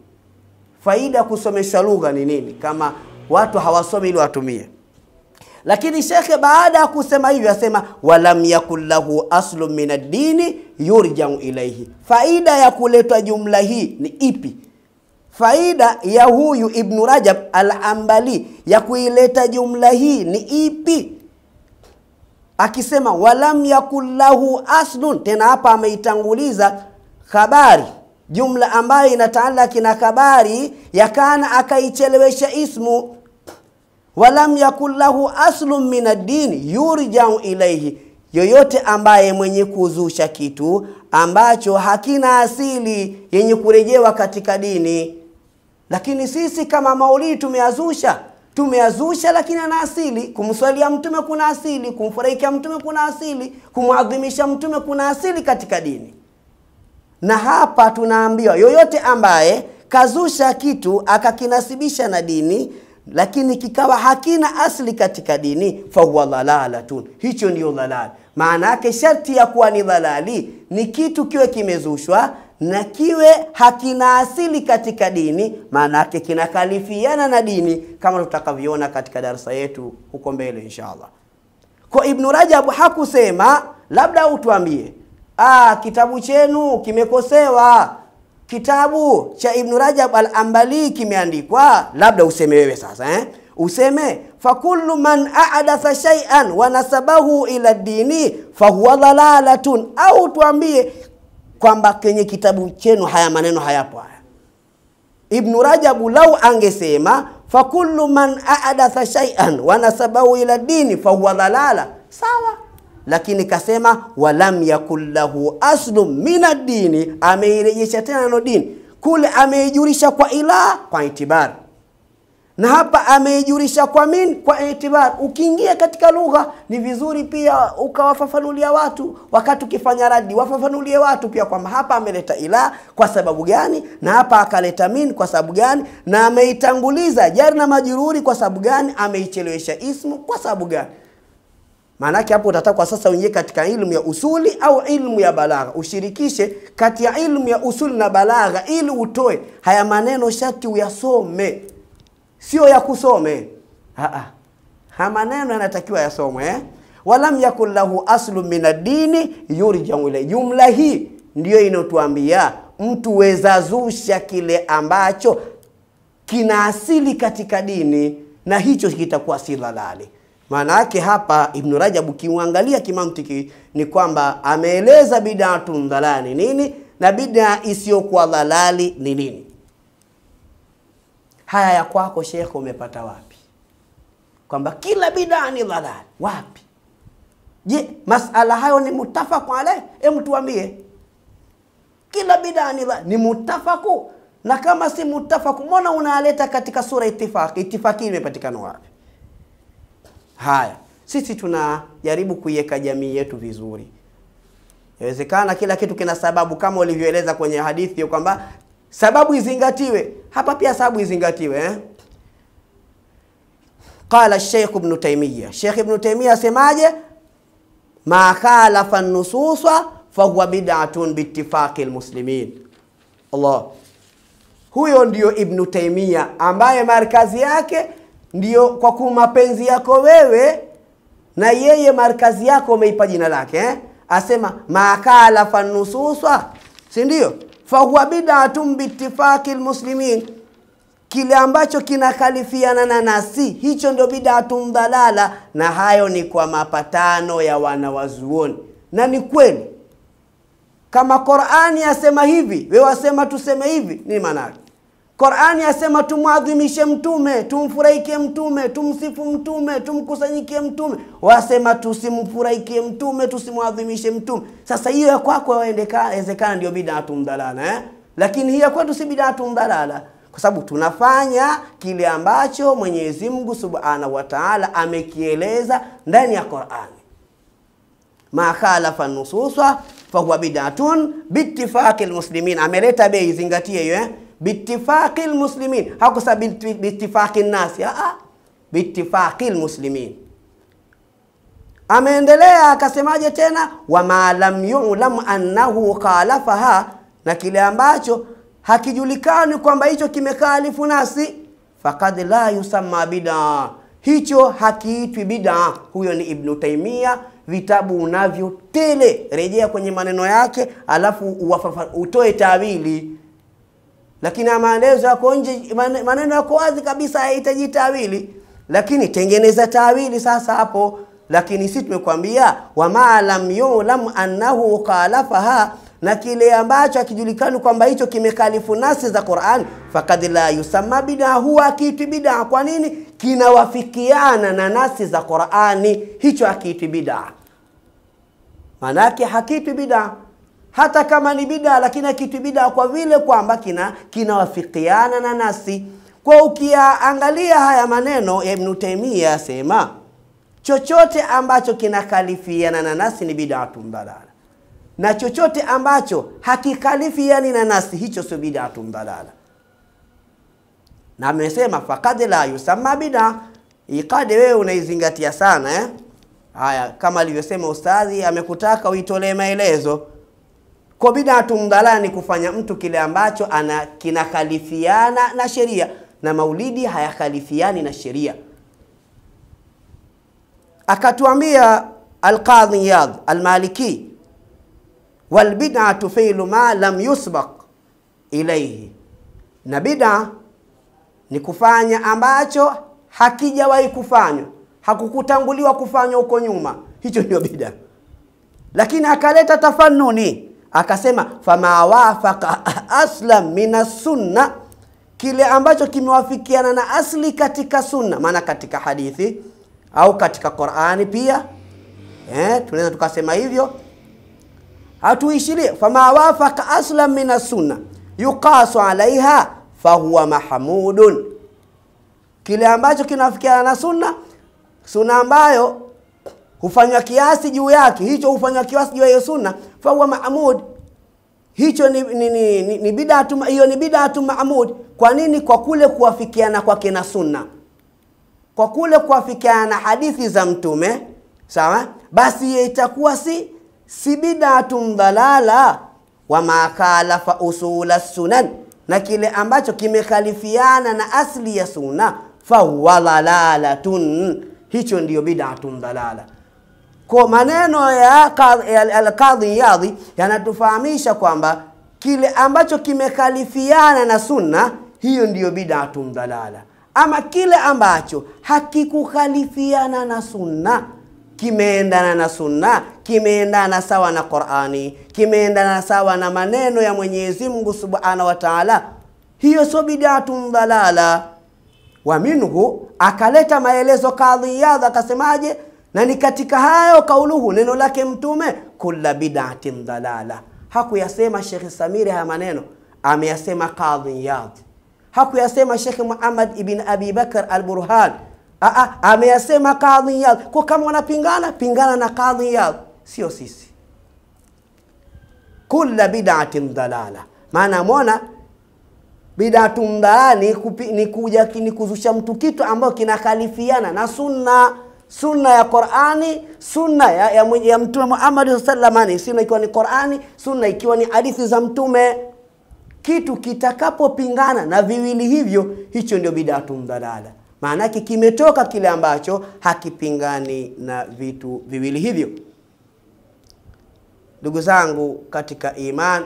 Faida ya kusomeshwa lugha ni nini kama watu hawasomi ili watumie? Lakini shekhe baada ya kusema hivyo asema walam yakul lahu aslun min ad-dini yurjau ilaihi. Faida ya kuletwa jumla hii ni ipi? Faida ya huyu Ibnu Rajab al-Ambali ya kuileta jumla hii ni ipi? akisema walam yakul lahu aslun, tena hapa ameitanguliza habari jumla ambayo inatalaki na habari ya kana, akaichelewesha ismu. Walam yakul lahu aslun min ad yurjau ilaihi, yoyote ambaye mwenye kuzusha kitu ambacho hakina asili yenye kurejewa katika dini. Lakini sisi kama maulidi tumeazusha tumeazusha lakini ana asili kumswalia mtume kuna asili kumfurahikia mtume kuna asili kumwadhimisha mtume kuna asili katika dini na hapa tunaambiwa yoyote ambaye kazusha kitu akakinasibisha na dini lakini kikawa hakina asili katika dini fahuwa dhalalatun hicho ndiyo dhalali maana yake sharti ya kuwa ni dhalali ni kitu kiwe kimezushwa na kiwe hakina asili katika dini, maana yake kinakalifiana na dini, kama tutakavyoona katika darasa yetu huko mbele inshallah. Kwa Ibnu Rajab hakusema labda utuambie, ah, kitabu chenu kimekosewa, kitabu cha Ibn Rajab al-Ambali kimeandikwa, labda useme wewe sasa eh? useme fakullu man adatha shay'an wa nasabahu ila dini fahuwa dalalatun au tuambie kwamba kwenye kitabu chenu haya maneno hayapo haya. Ibnu Rajabu lau angesema fakullu man adatha shay'an wa nasabahu ila dini fahuwa dhalala, sawa lakini kasema walam yakul lahu aslu min ad-dini, ameirejesha tena neno dini kule ameijulisha kwa ila kwa itibari na hapa ameijulisha kwa min kwa itibar. Ukiingia katika lugha ni vizuri pia ukawafafanulia watu, wakati ukifanya radi wafafanulie watu pia kwamba hapa ameleta ila kwa sababu gani, na hapa akaleta min kwa sababu gani, na ameitanguliza jari na majururi kwa sababu gani, ameichelewesha ismu kwa sababu gani. Maanake hapo utataka kwa sasa uingie katika ilmu ya usuli au ilmu ya balagha, ushirikishe kati ya ilmu ya usuli na balagha ili utoe haya maneno, shati uyasome sio ya kusome. Ha, ha maneno yanatakiwa yasomwe eh? walam yakun lahu aslu min adini yurjau ile. Jumla hii ndiyo inayotuambia mtu wezazusha kile ambacho kina asili katika dini na hicho kitakuwa si dhalali. Maana yake hapa Ibn Rajab ukimwangalia kimantiki ni kwamba ameeleza bid'atun dhalali nini na bid'a isiyokuwa dhalali ni nini haya ya kwako shekhe umepata wapi kwamba kila bidaa ni dhalal wapi je masala hayo ni mutafaku alaih hem tuambie kila bidaa ni ni mutafaku na kama si mutafaku mbona unaleta katika sura itifaki itifaki imepatikana wapi haya sisi tunajaribu kuiweka jamii yetu vizuri yawezekana kila kitu kina sababu kama ulivyoeleza kwenye hadithi kwamba sababu izingatiwe hapa pia sababu izingatiwe eh? Qala Sheikh Ibn Taymiyyah. Sheikh Ibn Taymiyyah asemaje? Ma khalafa nususa fahuwa bid'atun biittifaqi almuslimin. Allah. Huyo ndiyo Ibn Taymiyyah ambaye markazi yake ndiyo kwa kumapenzi yako wewe na yeye markazi yako umeipa jina lake eh? Asema ma khalafa nususa, si ndio? fahuwa bid'atun biittifaqi lmuslimin kile ambacho kinakhalifiana na nasi, hicho ndio bid'atun dalala, na hayo ni kwa mapatano ya wanawazuoni. Na ni kweli, kama qorani yasema hivi, wewe wasema tuseme hivi, ni maana Qur'ani yasema tumwadhimishe mtume, tumfurahikie mtume, tumsifu mtume, tumkusanyikie mtume. Wasema tusimfurahikie mtume, tusimwadhimishe mtume. Sasa hiyo ya kwako yawezekana ndio bid'atun dalala eh? Lakini hii ya kwetu si bid'atun dalala kwa sababu tunafanya kile ambacho Mwenyezi Mungu Subhanahu wa Ta'ala amekieleza ndani ya Qur'ani. Ma khalafa nususa fahuwa bid'atun biittifaqi almuslimin. Ameleta bei, zingatie hiyo eh? bitifaqi lmuslimin hakusema bitifaqi nasi ah. bitifaqi lmuslimin ameendelea akasemaje ah, tena wama lam yulam annahu khalafaha na kile ambacho hakijulikani kwamba hicho kimekhalifu nasi fakad la yusamma bida hicho hakiitwi bida huyo ni ibnu taimia vitabu unavyo tele rejea kwenye maneno yake alafu utoe tawili lakini maelezo yako nje, maneno yako wazi kabisa, hayahitaji tawili, lakini tengeneza tawili sasa hapo. Lakini si tumekwambia wama lam yulam annahu khalafaha, na kile ambacho akijulikani kwamba hicho kimekalifu nasi za Qur'an, fakad la yusamma bid'a, huwa akiitwi bid'a. Kwa nini? Kinawafikiana na nasi za Qur'ani, hicho akiitwi bid'a, maanake hakiitwi bid'a hata kama ni bidaa lakini akiitwi bidaa kwa vile kwamba kina kinawafikiana na nasi kwa ukiyaangalia haya maneno ya ibnu taimia asema chochote ambacho kinakalifiana na nasi ni bidatun dalala na chochote ambacho hakikalifiani na nasi hicho sio bidatun dalala na amesema fakad la yusamma bida ikade wewe unaizingatia sana eh? haya kama alivyosema ustadhi amekutaka uitolee maelezo kwa bid'atu mdhalala ni kufanya mtu kile ambacho ana kinakhalifiana na sheria, na maulidi hayakhalifiani na sheria. Akatuambia Alqadhi Iyad Almaliki, walbid'atu fi'lu ma lam yusbaq ilaihi na bid'a ni kufanya ambacho hakijawahi kufanywa, hakukutanguliwa kufanywa huko nyuma, hicho ndio bid'a. Lakini akaleta tafanuni Akasema fama wafaka asla mina sunna, kile ambacho kimewafikiana na asli katika sunna, maana katika hadithi au katika Qur'ani pia eh, tunaweza tukasema hivyo, hatuishilie fama wafaka asla mina sunna yuqasu alaiha fahuwa mahamudun, kile ambacho kinawafikiana na sunna, sunna ambayo hufanywa kiasi juu yake, hicho hufanywa kiasi juu ya hiyo sunna, fahuwa maamud hicho ni, ni, ni, ni, ni bid'atu hiyo ni bid'atu maamud. Kwa nini? Kwa kule kuafikiana kwake na sunna, kwa kule kuafikiana na hadithi za Mtume, sawa, basi itakuwa si si bid'atu mdhalala wa makalafa usula sunan, na kile ambacho kimekhalifiana na asli ya sunna fahuwa dhalalatun, hicho ndiyo bid'atu mdhalala. Kwa maneno ya Al-Qadhi yadhi yanatufahamisha kwamba kile ambacho kimekhalifiana na sunna, hiyo ndiyo bid'atun dalala, ama kile ambacho hakikukhalifiana na sunna kimeendana na sunna, kimeendana sawa na Qur'ani, kimeendana sawa na maneno ya Mwenyezi Mungu Subhanahu wa Ta'ala, hiyo sio bid'atun dalala. Wa minhu akaleta maelezo Kadhi akasemaje? na ni katika hayo kauluhu neno lake mtume kulla bid'atin dalala hakuyasema shekhe Samiri haya maneno ameyasema kadhi Iyad hakuyasema shekhe muhamad ibn Abi Bakar al-Burhan ameyasema kadhi Iyad ko kama wanapingana pingana na kadhi Iyad sio sisi kulla bid'atin dalala maana mwona bid'atun dalala ni, ni, kuja, ni kuzusha mtu kitu ambayo kinakhalifiana na sunna sunna ya Qur'ani, sunna ya, ya, ya Mtume Muhammad sallallahu sunna ikiwa ni Qur'ani, sunna ikiwa ni hadithi za Mtume. Kitu kitakapopingana na viwili hivyo, hicho ndio bidatu mdalala, Maana yake kimetoka kile ambacho hakipingani na vitu viwili hivyo. Ndugu zangu katika iman,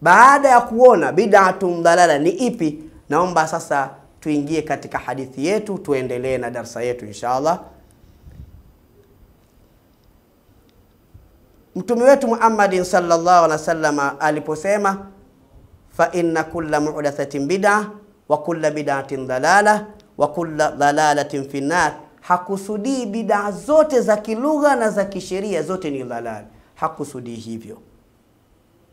baada ya kuona bidatu mdalala ni ipi, naomba sasa tuingie katika hadithi yetu, tuendelee na darsa yetu inshallah. Mtume wetu Muhammad sallallahu alaihi wasallam aliposema fa inna kulla muhdathatin bid'a wa kulla bid'atin dalala wa kulla dalalatin finnar, hakusudii bid'a zote za kilugha na za kisheria, zote ni dalal, hakusudii hivyo.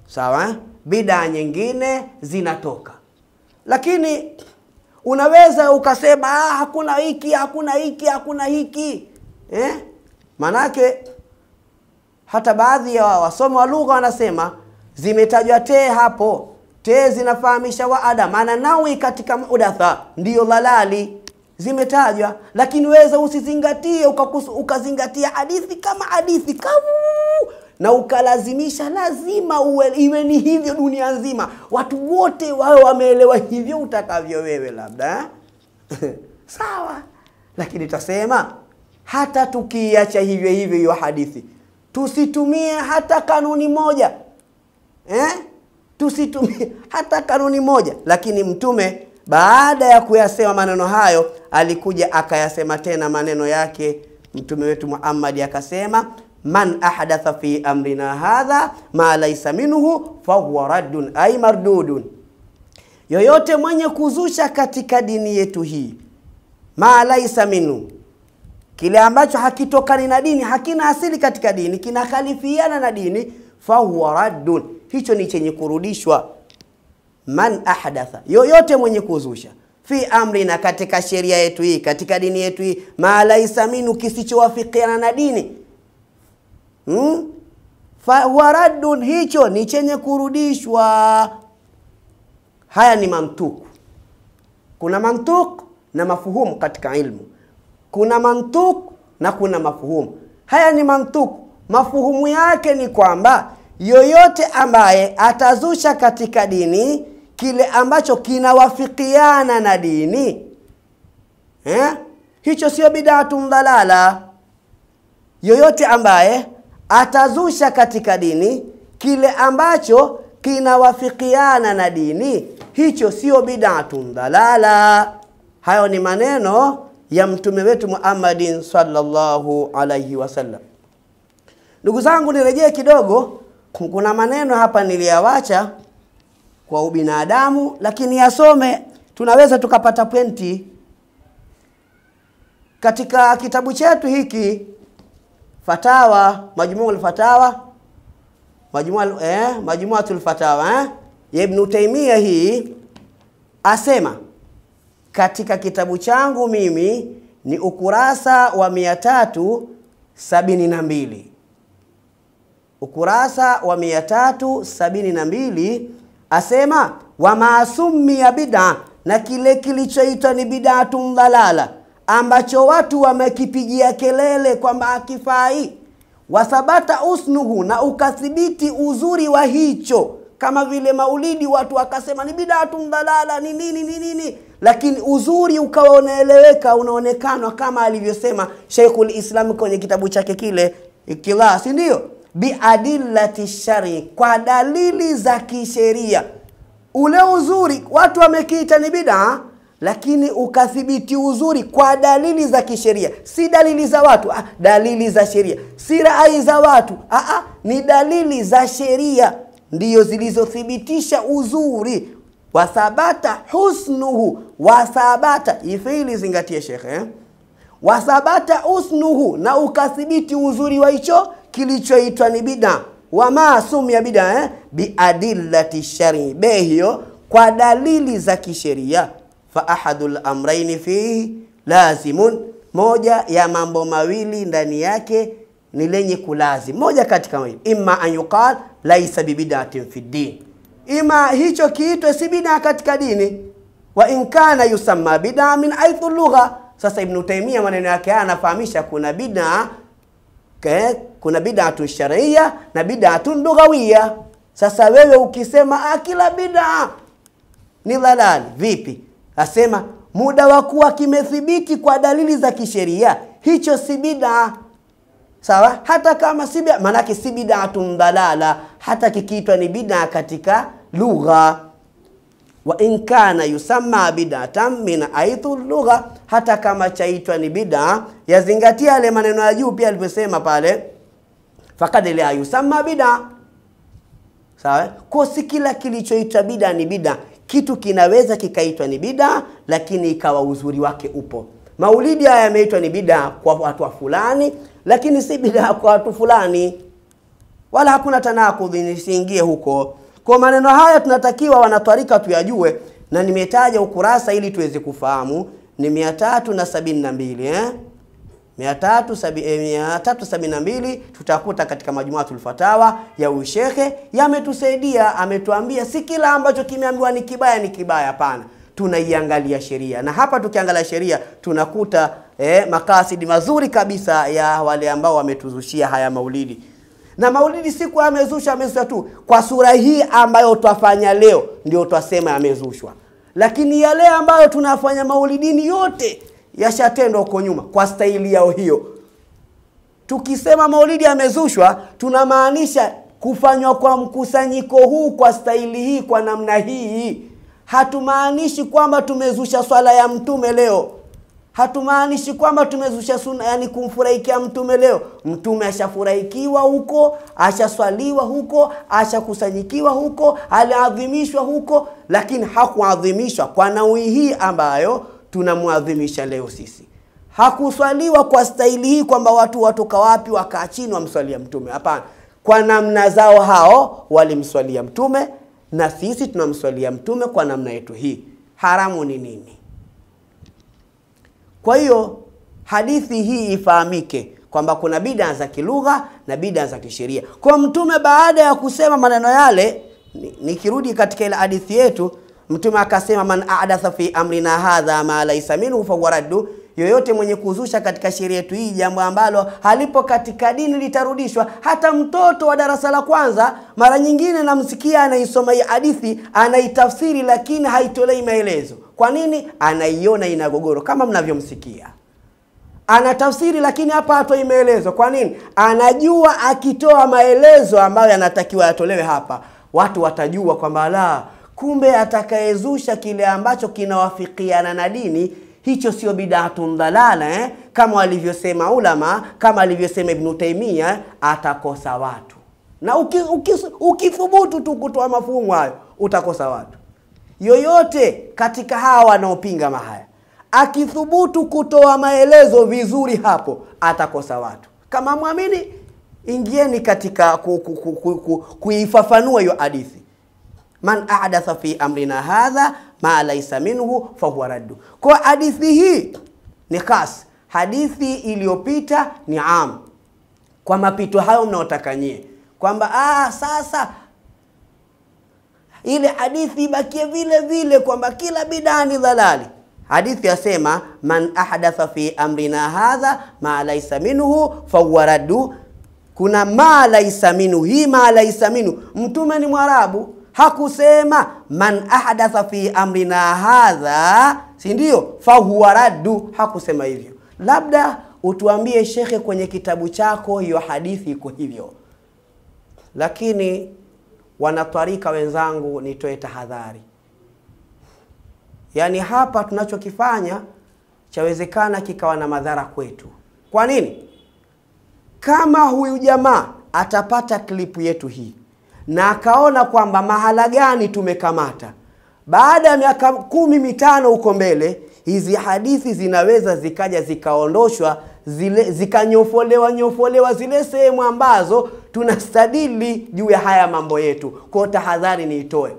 Sawa, eh? bid'a nyingine zinatoka, lakini unaweza ukasema ah, hakuna hiki hakuna hiki hakuna hiki eh? Manake hata baadhi ya wasomi wa lugha wanasema zimetajwa te hapo, te zinafahamisha waada, maana nawi katika mudatha ndiyo dhalali zimetajwa, lakini weza usizingatie ukazingatia hadithi kama hadithi kamu na ukalazimisha lazima uwe, iwe ni hivyo dunia nzima, watu wote wawe wameelewa hivyo utakavyo wewe, labda eh? sawa, lakini tasema hata tukiacha hivyo hivyo hiyo hadithi tusitumie hata kanuni moja eh? tusitumie hata kanuni moja lakini mtume baada ya kuyasema maneno hayo alikuja akayasema tena maneno yake mtume wetu Muhammad akasema man ahdatha fi amrina hadha ma laisa minhu fahuwa raddun ay mardudun yoyote mwenye kuzusha katika dini yetu hii ma laisa minhu kile ambacho hakitokani na dini hakina asili katika dini kinakhalifiana na dini fahuwa raddun hicho ni chenye kurudishwa man ahdatha yoyote mwenye kuzusha fi amrina katika sheria yetu hii katika dini yetu hii ma laisa minu kisichowafikiana na dini hmm? fahuwa raddun hicho ni chenye kurudishwa haya ni mantuku kuna mantuku na mafuhumu katika ilmu kuna mantuk na kuna mafuhumu. Haya ni mantuk Mafuhumu yake ni kwamba yoyote ambaye atazusha katika dini kile ambacho kinawafikiana na dini eh? hicho sio bidatu mdhalala Yoyote ambaye atazusha katika dini kile ambacho kinawafikiana na dini, hicho sio bidatu mdhalala Hayo ni maneno ya mtume wetu Muhammadin sallallahu alaihi wasallam. Ndugu zangu, nirejee kidogo, kuna maneno hapa niliyawacha kwa ubinadamu, lakini yasome, tunaweza tukapata pwenti katika kitabu chetu hiki Fatawa, Majmuul Fatawa, eh, Majmuatul eh, Fatawa eh, Ibn Taimia hii asema katika kitabu changu mimi ni ukurasa wa mia tatu sabini na mbili ukurasa wa mia tatu sabini na mbili asema wa maasumi ya bid'a, na kile kilichoitwa ni bidatu dhalala, ambacho watu wamekipigia kelele kwamba akifai, wasabata usnuhu, na ukathibiti uzuri wa hicho, kama vile maulidi, watu wakasema ni bidatu dhalala, ni nini ni nini lakini uzuri ukawa unaeleweka unaonekanwa kama alivyosema sheikhul islam kwenye kitabu chake kile kila si ndio adillati shari kwa dalili za kisheria ule uzuri watu wamekiita ni bidaa lakini ukathibiti uzuri kwa dalili za kisheria si dalili za watu ah, dalili za sheria si rai za watu ah, ah, ni dalili za sheria ndiyo zilizothibitisha uzuri wasabata husnuhu wathabata ifili zingatie shekhe eh? wasabata husnuhu na ukathibiti uzuri wa hicho kilichoitwa ni bida wama ya bida eh? biadilati shari be hiyo kwa dalili za kisheria fa ahadu lamraini fihi lazimun moja ya mambo mawili ndani yake ni lenye kulazi moja katika mawili imma an yuqal laisa bibidatin fi ima hicho kiitwe si bidaa katika dini wa inkana yusamma bidaa min aithu lugha sasa ibnu taimia maneno yake haya anafahamisha kuna bidaa okay? kuna bidatu sharia na bidatu lughawia sasa wewe ukisema ah, kila bidaa ni dhalali vipi asema muda wa kuwa kimethibiti kwa dalili za kisheria hicho si bidaa sawa hata kama si maanake si bidatun dhalala hata kikiitwa ni bidaa katika lugha wa in kana yusamma bid'atan min aithu lugha, hata kama chaitwa ni bid'a, yazingatia yale maneno ya juu pia alivyosema pale, faqad la yusamma bid'a. Sawa, kwa si kila kilichoitwa bid'a ni bid'a. Kitu kinaweza kikaitwa ni bid'a, lakini ikawa uzuri wake upo. Maulidi haya yameitwa ni bid'a kwa watu wa fulani, lakini si bid'a kwa watu fulani, wala hakuna tanakudhi, nisiingie huko. Kwa maneno haya tunatakiwa wanatwarika tuyajue, na nimetaja ukurasa ili tuweze kufahamu ni mia eh? eh tutakuta katika Majmuatul Fatawa ya ushekhe yametusaidia, ametuambia si kila ambacho kimeambiwa ni kibaya ni kibaya, hapana tunaiangalia sheria na hapa tukiangalia sheria tunakuta eh, makasidi mazuri kabisa ya wale ambao wametuzushia haya maulidi na maulidi siku amezusha amezusha tu kwa sura hii ambayo twafanya leo ndio twasema amezushwa lakini yale ambayo tunafanya maulidini yote yashatendwa huko nyuma kwa staili yao hiyo tukisema maulidi amezushwa tunamaanisha kufanywa kwa mkusanyiko huu kwa staili hii kwa namna hii hatumaanishi kwamba tumezusha swala ya mtume leo hatumaanishi kwamba tumezusha sunna, yani kumfurahikia mtume leo. Mtume ashafurahikiwa huko, ashaswaliwa huko, ashakusanyikiwa huko, aliadhimishwa huko, lakini hakuadhimishwa kwa naui hii ambayo tunamwadhimisha leo sisi. Hakuswaliwa kwa staili hii kwamba watu watoka wapi wakaa chini wamswalia mtume. Hapana, kwa namna zao hao walimswalia mtume, na sisi tunamswalia mtume kwa namna yetu hii. Haramu ni nini? Kwa hiyo hadithi hii ifahamike kwamba kuna bidaa za kilugha na bidaa za kisheria. Kwa Mtume baada ya kusema maneno yale, nikirudi katika ile hadithi yetu, Mtume akasema, man adatha fi amrina hadha ma laisa minhu fahuwa raddu, yoyote mwenye kuzusha katika sheria yetu hii jambo ambalo halipo katika dini litarudishwa. Hata mtoto wa darasa la kwanza mara nyingine namsikia anaisoma hii hadithi, anaitafsiri, lakini haitolei maelezo kwa nini? Anaiona ina gogoro kama mnavyomsikia anatafsiri lakini hapa hatoi maelezo. Kwa nini? Anajua akitoa maelezo ambayo yanatakiwa yatolewe hapa, watu watajua kwamba la, kumbe atakayezusha kile ambacho kinawafikiana na dini hicho sio bidatun dhalala eh? kama walivyosema ulama, kama alivyosema Ibnu Taimia, atakosa watu na ukithubutu uki, uki tu kutoa mafungu hayo utakosa watu yoyote katika hawa wanaopinga mahaya akithubutu kutoa maelezo vizuri hapo atakosa watu kama mwamini ingieni katika kuifafanua ku, ku, ku, hiyo hadithi man ahdatha fi amrina hadha ma laisa minhu fahuwa raddu kwa hadithi hii ni khas hadithi iliyopita ni am kwa mapito hayo mnaotaka nyie kwamba ah, sasa ile hadithi ibakie vile vile kwamba kila bidaa ni dhalali hadithi yasema man ahdatha fi amrina hadha ma laisa minhu fawaradu kuna ma laisa minhu hii ma laisa minhu mtume ni mwarabu hakusema man ahdatha fi amrina hadha si ndio fahuwa raddu hakusema hivyo labda utuambie shekhe kwenye kitabu chako hiyo hadithi iko hivyo lakini Wanatwarika wenzangu, nitoe tahadhari. Yaani hapa tunachokifanya chawezekana kikawa na madhara kwetu. Kwa nini? Kama huyu jamaa atapata klipu yetu hii na akaona kwamba mahala gani tumekamata, baada ya miaka kumi mitano huko mbele, hizi hadithi zinaweza zikaja zikaondoshwa zile zikanyofolewa nyofolewa zile sehemu ambazo tunastadili juu ya haya mambo yetu kwao tahadhari niitoe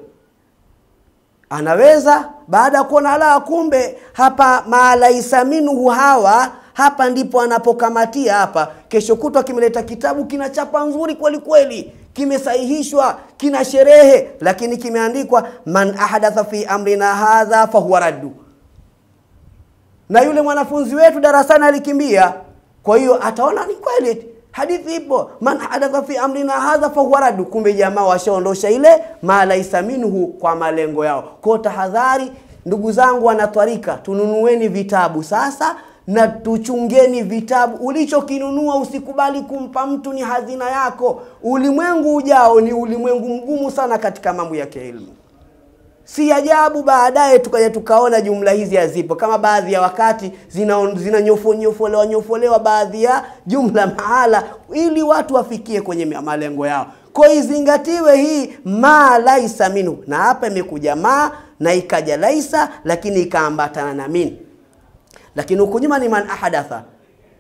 anaweza baada ya kuona ala kumbe hapa maalaisa minhu hawa hapa ndipo anapokamatia hapa kesho kutwa kimeleta kitabu kina chapa nzuri kweli kweli kimesahihishwa kina sherehe lakini kimeandikwa man ahdatha fi amrina hadha fahuwa raddu na yule mwanafunzi wetu darasani alikimbia kwa hiyo ataona ni kweli hadithi ipo, man hadatha fi amrina hadha fahuwa radu. Kumbe jamaa washaondosha ile ma laisa minhu kwa malengo yao. Kwa tahadhari, ndugu zangu wanatwarika, tununueni vitabu sasa na tuchungeni vitabu. Ulichokinunua usikubali kumpa mtu, ni hazina yako. Ulimwengu ujao ni ulimwengu mgumu sana katika mambo ya kielimu Si ajabu baadaye tukaja tukaona jumla hizi hazipo, kama baadhi ya wakati zinanyofonyofolewa zina nyofolewa baadhi ya jumla mahala, ili watu wafikie kwenye malengo yao. Kwa izingatiwe hii ma laisa minhu, na hapa imekuja ma na ikaja laisa, lakini ikaambatana na min, lakini huku nyuma ni man ahadatha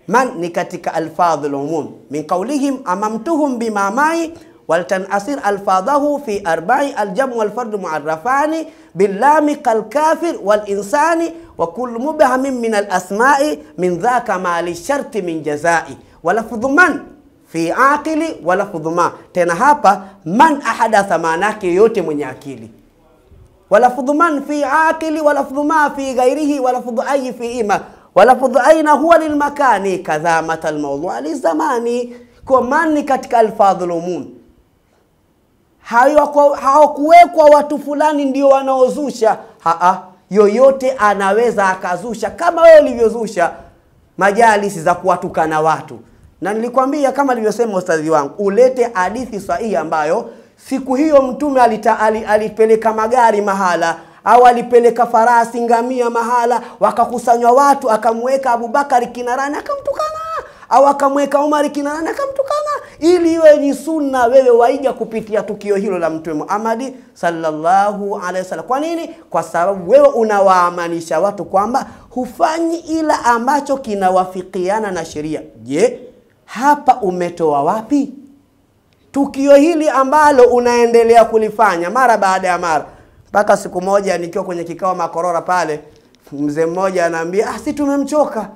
man ni katika alfadhul umum min qaulihim amamtuhum bima mai ولتنأثر ألفاظه في أربع الجم والفرد معرفان باللام كالكافر والإنسان وكل مبهم من الأسماء من ذاك ما للشرط من جزاء ولفظ من في عاقل ولفظ ما تنهاب من أحد ahadatha يوتي من yote ولفظ من في عاقل ولفظ ما في غيره ولفظ أي في إما ولفظ أين هو للمكان كذامة الموضوع للزمان كمان كتك الفاظ الأمون hawakuwekwa watu fulani ndio wanaozusha haa yoyote anaweza akazusha kama wewe ulivyozusha majalisi za kuwatukana watu na nilikwambia kama alivyosema ustadhi wangu ulete hadithi sahihi ambayo siku hiyo mtume alita, al, alipeleka magari mahala au alipeleka farasi ngamia mahala wakakusanywa watu akamweka abubakari kinarani akamtukana au akamweka Umari Kinanani akamtukana, ili iwe ni sunna wewe waija kupitia tukio hilo la Mtume Muhammad sallallahu alaihi wasallam. Kwa nini? Kwa sababu wewe unawaamanisha watu kwamba hufanyi ila ambacho kinawafikiana na sheria. Je, hapa umetoa wapi? Tukio hili ambalo unaendelea kulifanya mara baada ya mara, mpaka siku moja nikiwa kwenye kikao Makorora pale, mzee mmoja anaambia ah, si tumemchoka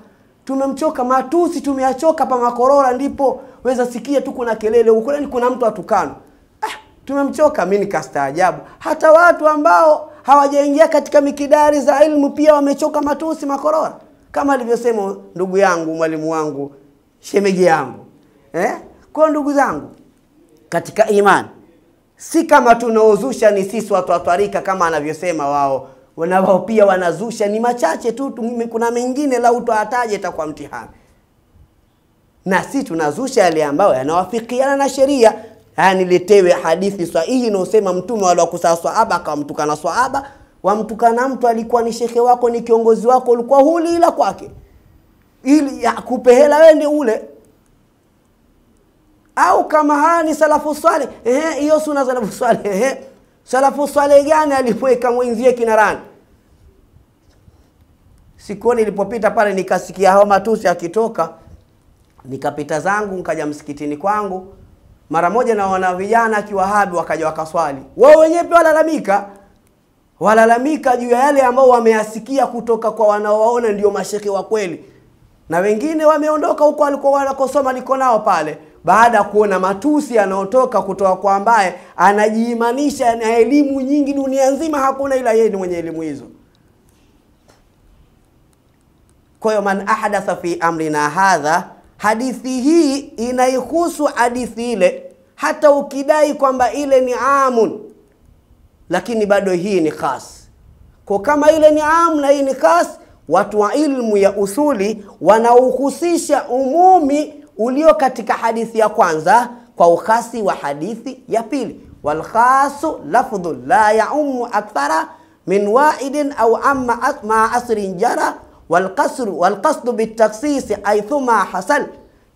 tumemchoka matusi tumeachoka pa makorora ndipo weza sikia tu kuna kelele ukuleni kuna mtu atukano ah, tumemchoka mimi nikastaajabu hata watu ambao hawajaingia katika mikidari za ilmu pia wamechoka matusi makorora kama alivyosema ndugu yangu mwalimu wangu shemeji yangu eh? kwa ndugu zangu katika imani si kama tunaozusha ni sisi watu watarika kama anavyosema wao wao pia wanazusha, ni machache tu, kuna mengine lau utawataje itakuwa mtihani. Na si tunazusha yale ambayo yanawafikiana na sheria. Haya, niletewe hadithi sahihi inaosema mtume aliwakusaa swahaba akamtukana swahaba, wamtukana mtu alikuwa ni shekhe wako, ni kiongozi wako, ulikuwa huli ila kwake, ili akupe hela wewe ndio ule au kama haya ni salafu swali, ehe, hiyo sunna salafu swali, ehe Salafu Saleh gani alipoweka mwenzie kinarani? Sikuoni, nilipopita pale nikasikia hao matusi akitoka, nikapita zangu nikaja msikitini kwangu. Mara moja naona vijana kiwahabi wakaja wakaswali, wao wenyewe pia walalamika walalamika juu ya yale ambao wameyasikia kutoka kwa wanaowaona ndio mashehe wa kweli, na wengine wameondoka huko walikuwa wanakosoma, niko nao pale baada ya kuona matusi yanayotoka kutoka kwa ambaye anajiimanisha na elimu nyingi dunia nzima, hakuna ila yeye ni mwenye elimu hizo. Kwa hiyo man ahdatha fi amrina hadha, hadithi hii inaihusu hadithi ile, hata ukidai kwamba ile ni amun, lakini bado hii ni khas. Kwa kama ile ni amu na hii ni khas, watu wa ilmu ya usuli wanauhusisha umumi ulio katika hadithi ya kwanza kwa ukhasi wa hadithi ya pili walkhasu lafdhu la yaumu akthara min waidin au amma ma asrin jara والقصر والقصد بالتخصيص حيثما حصل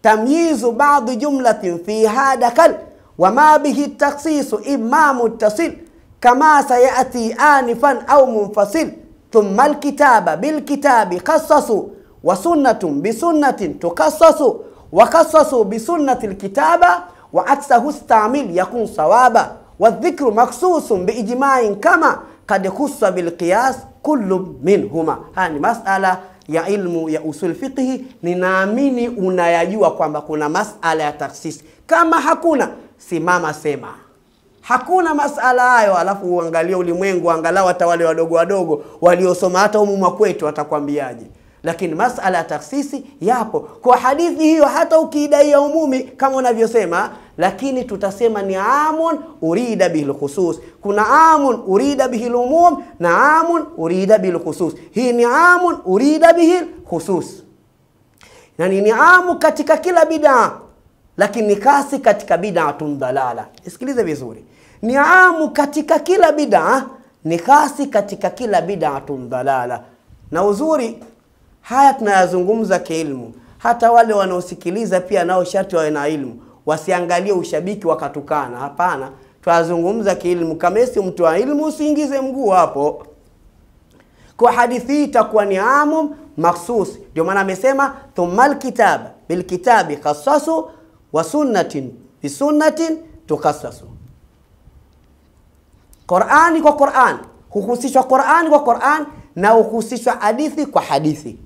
تمييز بعض جملة فيها دخل وما به التخصيص إما متصل كما سيأتي آنفا أو منفصل ثم الكتاب بالكتاب خصصوا وسنة بسنة تخصص wakhasasu bisunnati lkitaba wa aksahu stamil yakun sawaba wadhikru maksusun biijmain kama kad khussa bilqiyas kullu minhuma. Haya ni masala ya ilmu ya usul fiqhi, ninaamini unayajua kwamba kuna masala ya taksisi. Kama hakuna simama sema hakuna masala hayo, alafu uangalie ulimwengu, angalau hata wale wadogo wadogo waliosoma hata humu mwa watakwambiaje? lakini masala ya taksisi yapo kwa hadithi hiyo, hata ukiidai ya umumi kama unavyosema, lakini tutasema ni amun urida bihi lkhusus. Kuna amun urida bihi lumum na amun urida bihi lkhusus. Hii ni amun urida bihi lkhusus, yani ni amu katika kila bidaa, lakini kasi katika bidatun dalala. Isikilize vizuri, ni amu katika kila bidaa, ni kasi katika kila bidatun dalala. Na uzuri Haya tunayazungumza kielimu. Hata wale wanaosikiliza pia nao sharti wawe na elimu, wasiangalie ushabiki wakatukana. Hapana, twazungumza kielimu. Kama si mtu wa ilmu, usiingize mguu hapo. Kwa hadithi hii itakuwa ni amu makhsus. Ndio maana amesema thumma alkitab bilkitabi khassasu wa sunnatin bisunnatin tukassasu. Qurani kwa Qurani huhusishwa, Qurani kwa Qurani na huhusishwa hadithi kwa hadithi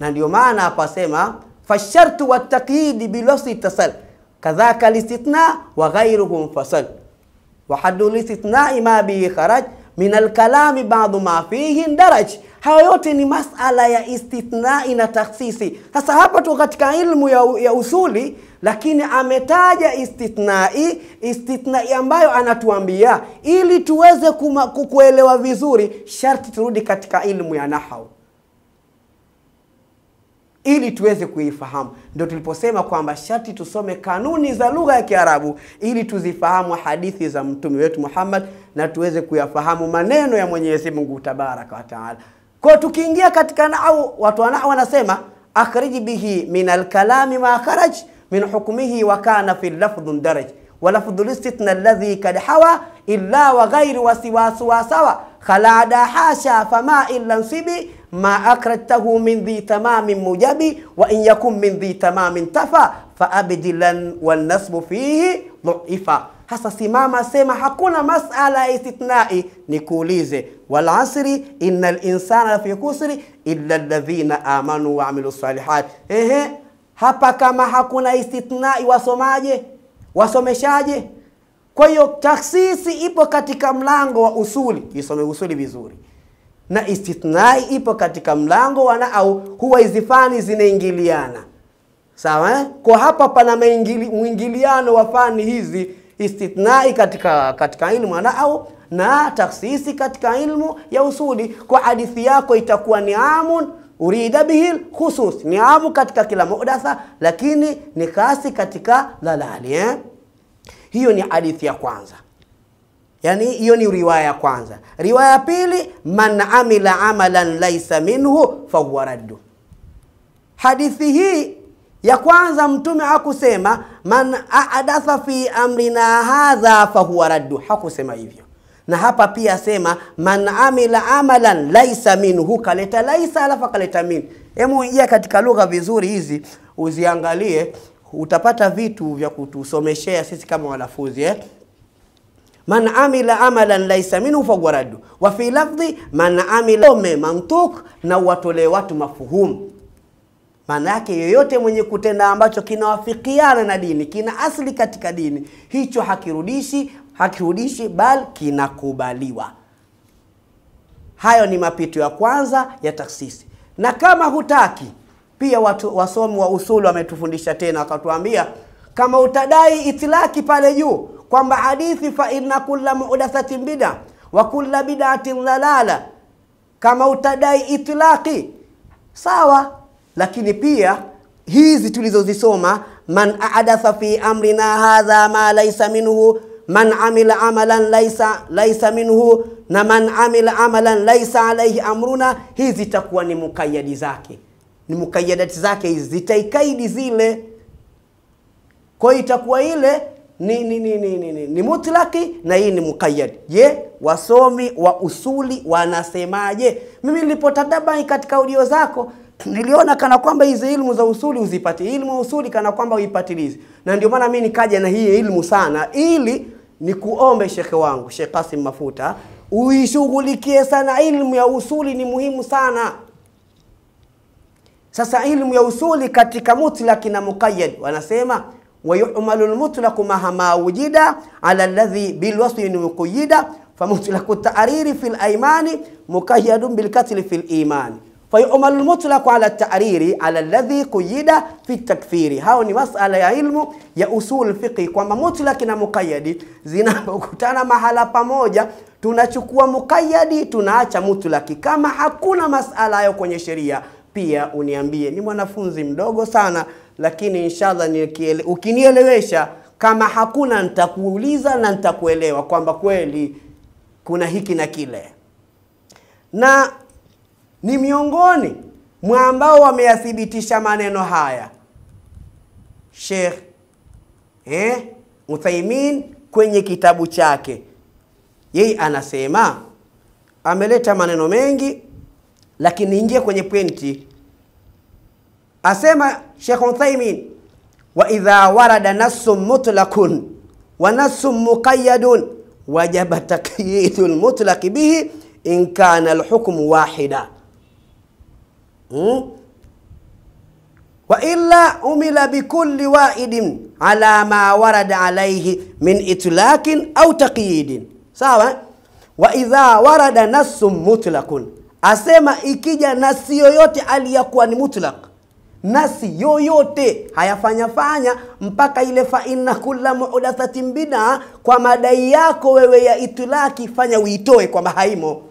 na ndio maana apasema fashartu watakidi bilafsi tasal kadhaka listithna wa ghairuhu fasal wa hadu listithnai ma bihi kharaj min alkalami badu ma fihi daraj. hayo yote ni masala ya istithnai na takhsisi. Sasa hapa tu katika ilmu ya, ya usuli, lakini ametaja istithnai, istithnai ambayo anatuambia ili tuweze kuelewa vizuri, sharti turudi katika ilmu ya nahau ili tuweze kuifahamu. Ndio tuliposema kwamba sharti tusome kanuni za lugha ya Kiarabu ili tuzifahamu hadithi za mtume wetu Muhammad na tuweze kuyafahamu maneno ya Mwenyezi Mungu tabaraka wa taala. Kwa tukiingia katika nau watu wanao wanasema akhrij bihi min alkalami ma kharaj min hukmihi wa kana fi lafdhin daraj wa lafdhu listithna alladhi kad hawa illa wa ghairi wasiwasu wasawa khalada hasha fama illa nsibi ma akrajtahu min dhi tamamin mujabi wa in yakun min dhi tamamin tafa faabdilan walnasbu fihi dhuifa. Hasa simama, sema hakuna masala ya istithnai. Nikuulize, wal asri innal insana lafi khusri illa alladhina amanu wa amilu salihat. Ehe, hapa kama hakuna istithnai, wasomaje? Wasomeshaje? Kwa hiyo taksisi ipo katika mlango wa usuli, isome usuli vizuri na istithnai ipo katika mlango wana au huwa hizi fani zinaingiliana sawa eh? kwa hapa pana mwingiliano wa fani hizi istithnai katika katika ilmu ana au na taksisi katika ilmu ya usuli kwa hadithi yako itakuwa ni amun urida bihil khusus ni amu katika kila muhdatha lakini ni kasi katika dalali eh? hiyo ni hadithi ya kwanza yani hiyo ni riwaya ya kwanza riwaya ya pili man amila amalan laisa minhu fahuwa raddu hadithi hii ya kwanza mtume hakusema man adatha fi amrina hadha fahuwa raddu hakusema hivyo na hapa pia asema man amila amalan laisa minhu kaleta laisa alafu akaleta min hemu ingia katika lugha vizuri hizi uziangalie utapata vitu vya kutusomeshea sisi kama wanafunzi eh? man amila amalan laisa minhu fahuwa raddu wa fi lafdhi man amila ome mantuk na uwatolee watu mafuhumu maana yake yoyote mwenye kutenda ambacho kinawafikiana na dini kina asli katika dini hicho hakirudishi hakirudishi bal kinakubaliwa hayo ni mapito ya kwanza ya taksisi na kama hutaki pia watu wasomi wa usulu wametufundisha tena wakatuambia kama utadai itilaki pale juu kwamba hadithi fa inna kulla muhdathatin bid'a wa kulla bid'atin dhalala, kama utadai itilaki sawa, lakini pia hizi tulizozisoma, man ahdatha fi amrina hadha ma laisa minhu, man amila amalan laisa, laisa minhu na man amila amalan laisa alaihi amruna, hizi zitakuwa ni mukayadi zake, ni mukayadati zake, hizi zitaikaidi zile. Kwa itakuwa ile ni, ni, ni, ni, ni, ni, ni mutlaki na hii ni mukayyad. Je, wasomi wa usuli wanasemaje? Mimi nilipotadabai katika audio zako niliona kana kwamba hizi ilmu za usuli uzipati ilmu usuli kana kwamba uipatilizi, na ndio maana mimi nikaja na hii ilmu sana, ili nikuombe shekhe wangu Sheikh Kasim Mafuta uishughulikie sana. Ilmu ya usuli ni muhimu sana. Sasa ilmu ya usuli katika mutlaki na mukayyad wanasema ويحمل المطلق مع ما وجد على الذي بالوصف قيد فمطلق التعرير في الأيمان مقيد بالقتل في الإيمان فيعمل المطلق على التعرير على الذي قيد في التكفير. Hao ni masala ya ilmu ya usul fiqh kwamba mutlaq na muqayyad zinapokutana mahala pamoja, tunachukua mukayadi tunaacha mutlaki. Kama hakuna masala hayo kwenye sheria, pia uniambie. Ni mwanafunzi mdogo sana lakini inshallah ukinielewesha, kama hakuna nitakuuliza na nitakuelewa kwamba kweli kuna hiki na kile, na ni miongoni mwa ambao wameyathibitisha maneno haya Sheikh eh, Uthaimin kwenye kitabu chake, yeye anasema ameleta maneno mengi, lakini ingie kwenye pointi asema Sheikh Uthaymeen wa idha warada nassun mutlaqun wa nassun muqayyadun wajaba taqyidul mutlaq bihi in kana alhukmu wahida hmm? wa illa umila bikulli waidin ala ma warada alayhi min itlaqin au taqyidin sawa wa idha warada nassun mutlaqun asema ikija nasi yoyote aliyakuwa ni mutlaq nasi yoyote hayafanyafanya mpaka ile faina kula muhdathatin bidaa, kwa madai yako wewe ya itlaki fanya uitoe kwamba haimo.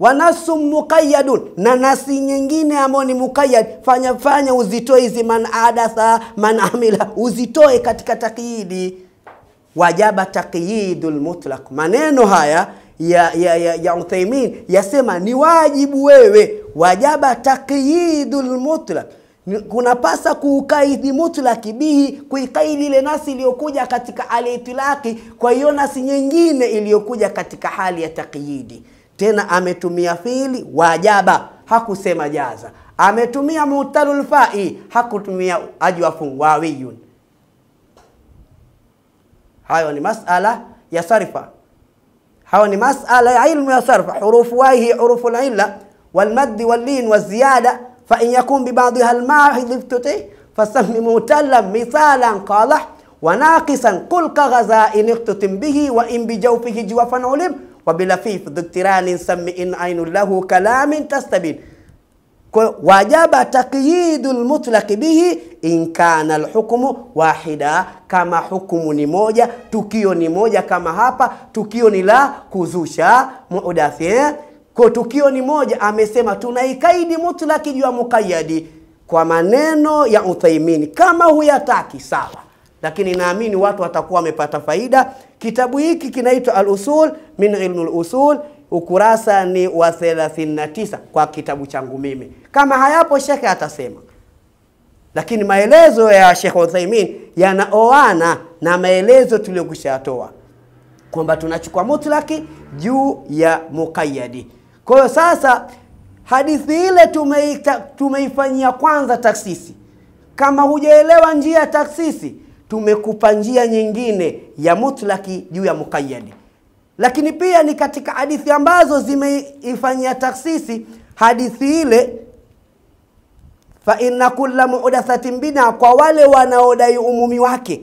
Wanasu mukayadun na nasi nyingine ambayo ni muqayyad, fanya fanya uzitoe hizi, man adatha man amila, uzitoe katika takyidi. Wajaba takyidu lmutlak maneno haya ya, ya, ya, ya Uthaymin yasema ni wajibu wewe, wajaba taqyidul mutlaq kuna pasa kuukaidi mutlaki bihi, kuikaidi ile nasi iliyokuja katika aliitilaki kwa hiyo nasi nyingine iliyokuja katika hali ya takyidi. Tena ametumia fiili wajaba, hakusema jaza. Ametumia mutalul fai, hakutumia ajwafun wawiyun. Hayo ni masala ya sarifa. حول مسألة علم صرف حروف واي هي حروف العلة والمد واللين والزيادة فإن يكون ببعضها الماء ضفتي فسم متلا مثالا قال وناقصا قل كغزاء اختتم به وإن بجوفه جوفا علم وبلفيف ضد تران سم إن عين له كلام تستبين Kwa wajaba taqyidu lmutlaki bihi in kana wahida, kama hukumu ni moja, tukio ni moja, kama hapa tukio ni la kuzusha mudathi. Kwa tukio ni moja, amesema tunaikaidi mutlaki juu ya kwa maneno ya Uthaimini. Kama huyataki sawa, lakini naamini watu watakuwa wamepata faida. Kitabu hiki kinaitwa Al-Usul min ilmi al-usul ukurasa ni wa 39 kwa kitabu changu mimi. Kama hayapo shekhe atasema, lakini maelezo ya Sheikh Uthaimin yanaoana na maelezo tuliyokushatoa kwamba tunachukua mutlaki juu ya muqayyadi. Kwa hiyo sasa hadithi ile tumeita, tumeifanyia kwanza taksisi. Kama hujaelewa njia ya taksisi, tumekupa njia nyingine ya mutlaki juu ya muqayyadi lakini pia ni katika hadithi ambazo zimeifanyia taksisi hadithi ile fa inna kulla muhdathatin bina kwa wale wanaodai umumi wake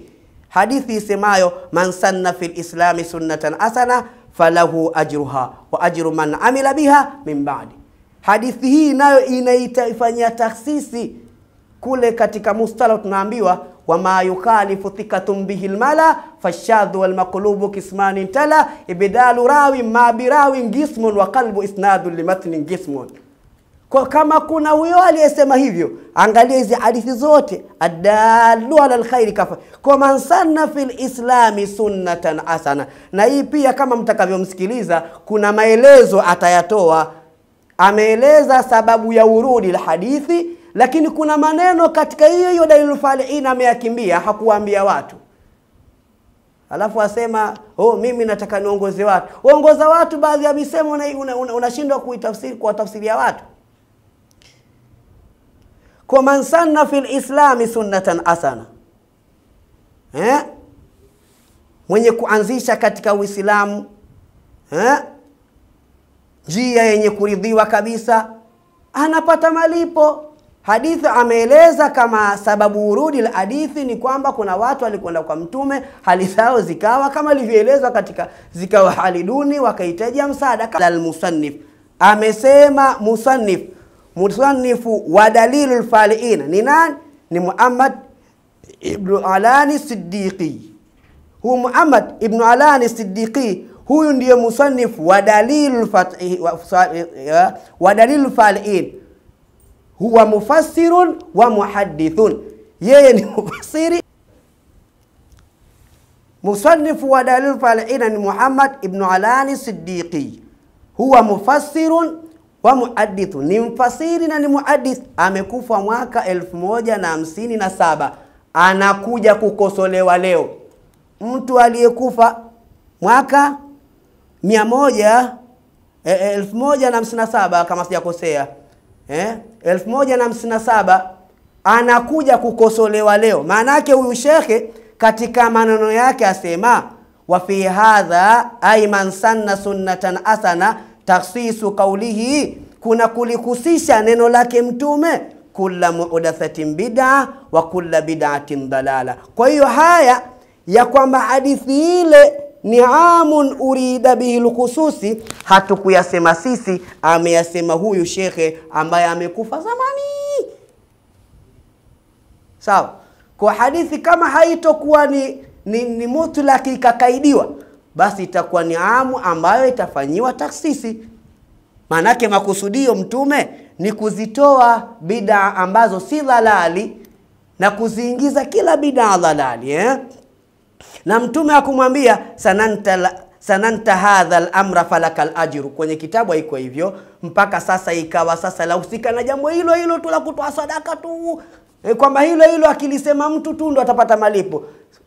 hadithi isemayo man sanna fil islami sunnatan asana falahu ajruha wa ajru man amila biha min ba'di. Hadithi hii nayo inaitaifanyia taksisi kule katika mustalah tunaambiwa wama yukhalifu thikatun bihi lmala fashadhu walmaqlubu kismani tala ibdalu rawi ma birawin gismun wa qalbu isnadu limatnin gismun. Kwa kama kuna huyo aliyesema hivyo, angalia hizi hadithi zote, adalu ala lkhairi kafa, kwa man sanna fil sunnatan hasana. Na hii pia kama mtakavyomsikiliza, kuna maelezo atayatoa. Ameeleza sababu ya urudi lhadithi lakini kuna maneno katika hiyo hiyo dalilul faliin ameyakimbia, hakuwaambia watu alafu asema oh, mimi nataka niongoze watu. uongoza watu, baadhi ya misemo unashindwa una, una, kuwatafsiria watu. Kwa man sanna fil islami sunnatan asana eh? mwenye kuanzisha katika Uislamu eh? njia yenye kuridhiwa kabisa anapata malipo hadithi ameeleza kama sababu urudi la hadithi ni kwamba kuna watu walikwenda kwa mtume hali zao zikawa kama ilivyoelezwa katika zikawa hali duni wakahitaji msaada musannif amesema musannif musannifu wa dalilul lfaliina ni nani ni muhammad ibnu alani Siddiqi. huyu muhammad ibnu alani Siddiqi, huyu ndiyo musannif wa dalilul lfaliin huwa mufassirun wa muhaddithun, yeye ni mufassiri Musanifu wa Dalil Falina ni Muhammad ibn Alani Siddiqi, huwa mufassirun wa muhaddithu, ni mfasiri na ni muhadith. Amekufa mwaka elfu moja na hamsini na saba anakuja kukosolewa leo. Mtu aliyekufa mwaka mia moja eh, eh, elfu moja na hamsini na saba kama sijakosea 1157 eh? anakuja kukosolewa leo. Maanake huyu shekhe katika maneno yake asema wa fi hadha ay man sanna sunnatan asana takhsisu qawlihi, kuna kulikusisha neno lake Mtume kulla muhdathatin bid'a wa kulla bid'atin dalala. Kwa hiyo haya ya kwamba hadithi ile niamun urida bihi lkhususi, hatukuyasema sisi, ameyasema huyu shekhe ambaye amekufa zamani. Sawa, kwa hadithi kama haitokuwa ni, ni, ni mutlaki ikakaidiwa, basi itakuwa niamu ambayo itafanyiwa taksisi. Maanake makusudio Mtume ni kuzitoa bidaa ambazo si dhalali na kuziingiza kila bidaa dhalali eh? na mtume akumwambia sananta la, sananta hadha al-amra falakal ajru. Kwenye kitabu haiko hivyo mpaka sasa, ikawa sasa lahusika na jambo hilo hilo tu la kutoa sadaka tu e, kwamba hilo hilo akilisema mtu tu ndo atapata malipo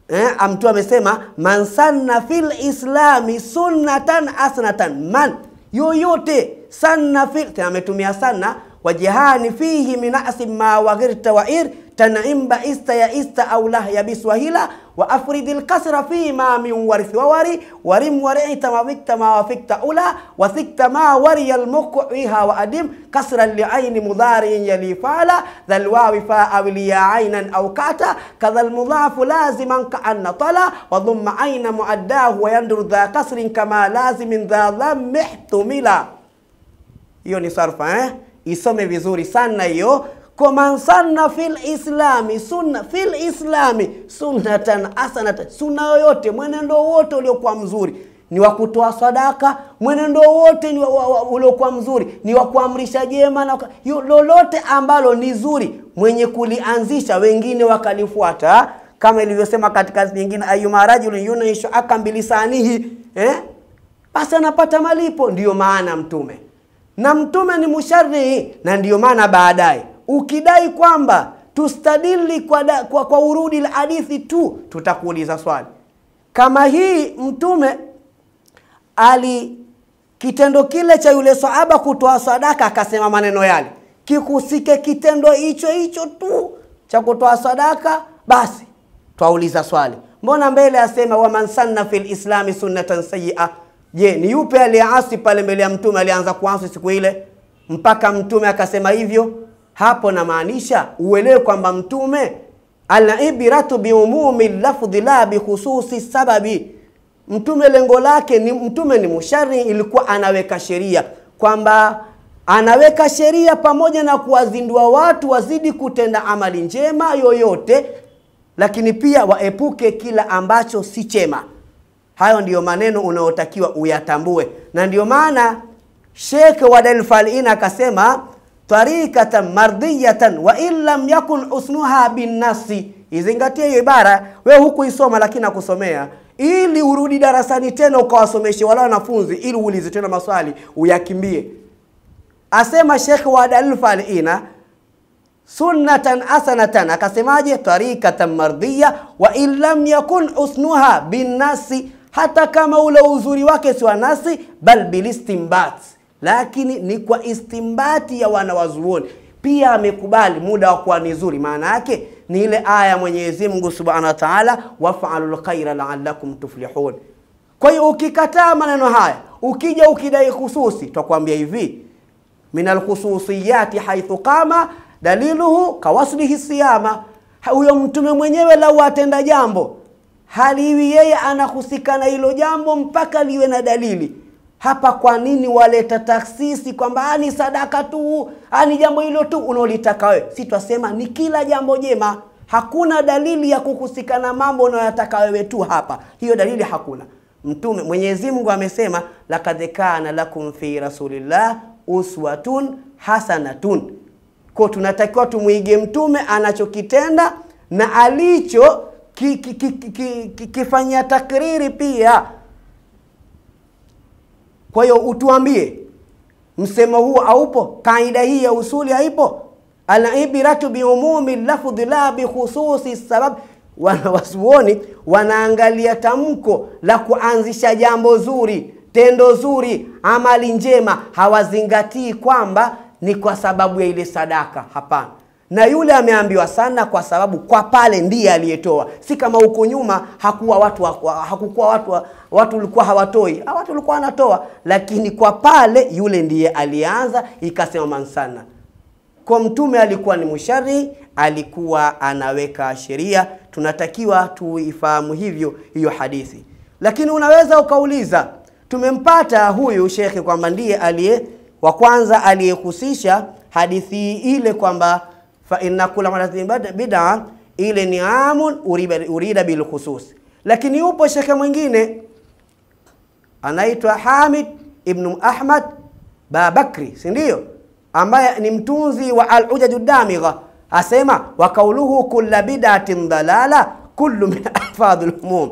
eh, mtu amesema man sanna fil islami sunnatan asnatan, man yoyote sanna fil, ametumia sana وجهان فيه من أس ما وغرت وإير تنعم بإست يئست أو له يبس وهلا وأفرد القصر فيما من ورث ووري ورم ورعت ما بكت ما وفكت أولى وثكت ما وري المك فيها وأدم قصرا لعين مضارع يلي فعلا ذا الواو فاء وليا عينا أو كاتا كذا المضاف لازما كأن طلا وضم عين معداه ويندر ذا قصر كما لازم ذا ضم احتملا يوني صرفه isome vizuri sana hiyo komansana fil islami sunna fil islami sunnatan hasanatan, sunna yoyote, mwenendo wote uliokuwa mzuri ni wa kutoa sadaka, mwenendo wote ni uliokuwa mzuri ni wa kuamrisha jema na lolote ambalo ni zuri, mwenye kulianzisha wengine wakalifuata, kama ilivyosema katika nyingine, ayuma rajulun yunaishu akambilisanihi eh, basi anapata malipo. Ndiyo maana Mtume na mtume ni musharii, na ndiyo maana baadaye ukidai kwamba tustadili kwa, da, kwa, kwa urudi la hadithi tu, tutakuuliza swali kama hii mtume ali kitendo kile cha yule sahaba kutoa sadaka akasema maneno yale, kikusike kitendo hicho hicho tu cha kutoa sadaka, basi twauliza swali, mbona mbele asema waman sanna fil islami sunnatan sayia Je, ni yupe aliyeasi pale mbele ya mtume alianza kuasi siku ile mpaka mtume akasema hivyo? Hapo namaanisha uelewe kwamba mtume alibiratu biumumi lafdhi la bikhususi sababi. Mtume lengo lake ni mtume ni mushari, ilikuwa anaweka sheria kwamba anaweka sheria pamoja na kuwazindua watu wazidi kutenda amali njema yoyote, lakini pia waepuke kila ambacho si chema. Hayo ndiyo maneno unaotakiwa uyatambue, na ndiyo maana Sheikh wa Dalfaliin akasema tarikatan mardiyatan wa in lam yakun usnuha binnasi. Izingatie hiyo ibara, we hukuisoma lakini nakusomea ili urudi darasani tena ukawasomeshe wala wanafunzi, ili uulize tena maswali uyakimbie. Asema Sheikh wa Dalfaliina sunnatan asanatan, akasemaje? Tarikatan mardiya wa in lam yakun usnuha binnasi hata kama ule uzuri wake si wa nasi, bal bilistimbat, lakini ni kwa istimbati ya wana wazuoni Pia amekubali muda wa kuwa ni zuri, maana yake ni ile aya Mwenyezi Mungu Subhanahu wa Ta'ala, wafalul khaira la'allakum tuflihun. Kwa hiyo ukikataa maneno haya, ukija ukidai khususi, tutakwambia hivi min alkhususiyati haithu qama daliluhu kawaslihi siyama, huyo mtume mwenyewe lau atenda jambo hali hivi yeye anahusika na hilo jambo mpaka liwe na dalili hapa kwa nini waleta taksisi kwamba ah, ni sadaka tu ah, ni jambo hilo tu unaolitaka wewe si twasema ni kila jambo jema hakuna dalili ya kuhusika na mambo unayoyataka wewe tu hapa hiyo dalili hakuna mtume mwenyezi mungu amesema lakad kana lakum fi rasulillah uswatun hasanatun ko tunatakiwa tumwige mtume anachokitenda na alicho kifanya ki, ki, ki, ki, ki takriri pia. Kwa hiyo utuambie msemo huu aupo kaida hii ya usuli haipo. Alibiratu biumumi lafdhi la bikhususi sabab. Wanawasuoni wanaangalia tamko la kuanzisha jambo zuri, tendo zuri, amali njema, hawazingatii kwamba ni kwa sababu ya ile sadaka. Hapana na yule ameambiwa sana kwa sababu kwa pale ndiye aliyetoa si kama huko nyuma hakuwa watu hakukuwa watu watu walikuwa hawatoi ah, watu walikuwa wanatoa lakini kwa pale yule ndiye alianza ikasema sana kwa mtume alikuwa ni mushari alikuwa anaweka sheria tunatakiwa tuifahamu hivyo hiyo hadithi lakini unaweza ukauliza tumempata huyu shekhe kwamba ndiye aliye wa kwanza aliyehusisha hadithi ile kwamba fa inna kula madatin bid'a ile ni amun urida bil khusus. Lakini yupo shekhe mwingine anaitwa Hamid ibn Ahmad Babakri, si ndio? Ambaye ni mtunzi wa al-Hujaj damigha asema wa kauluhu kulla bid'atin dalala kullu min alfadhil umum.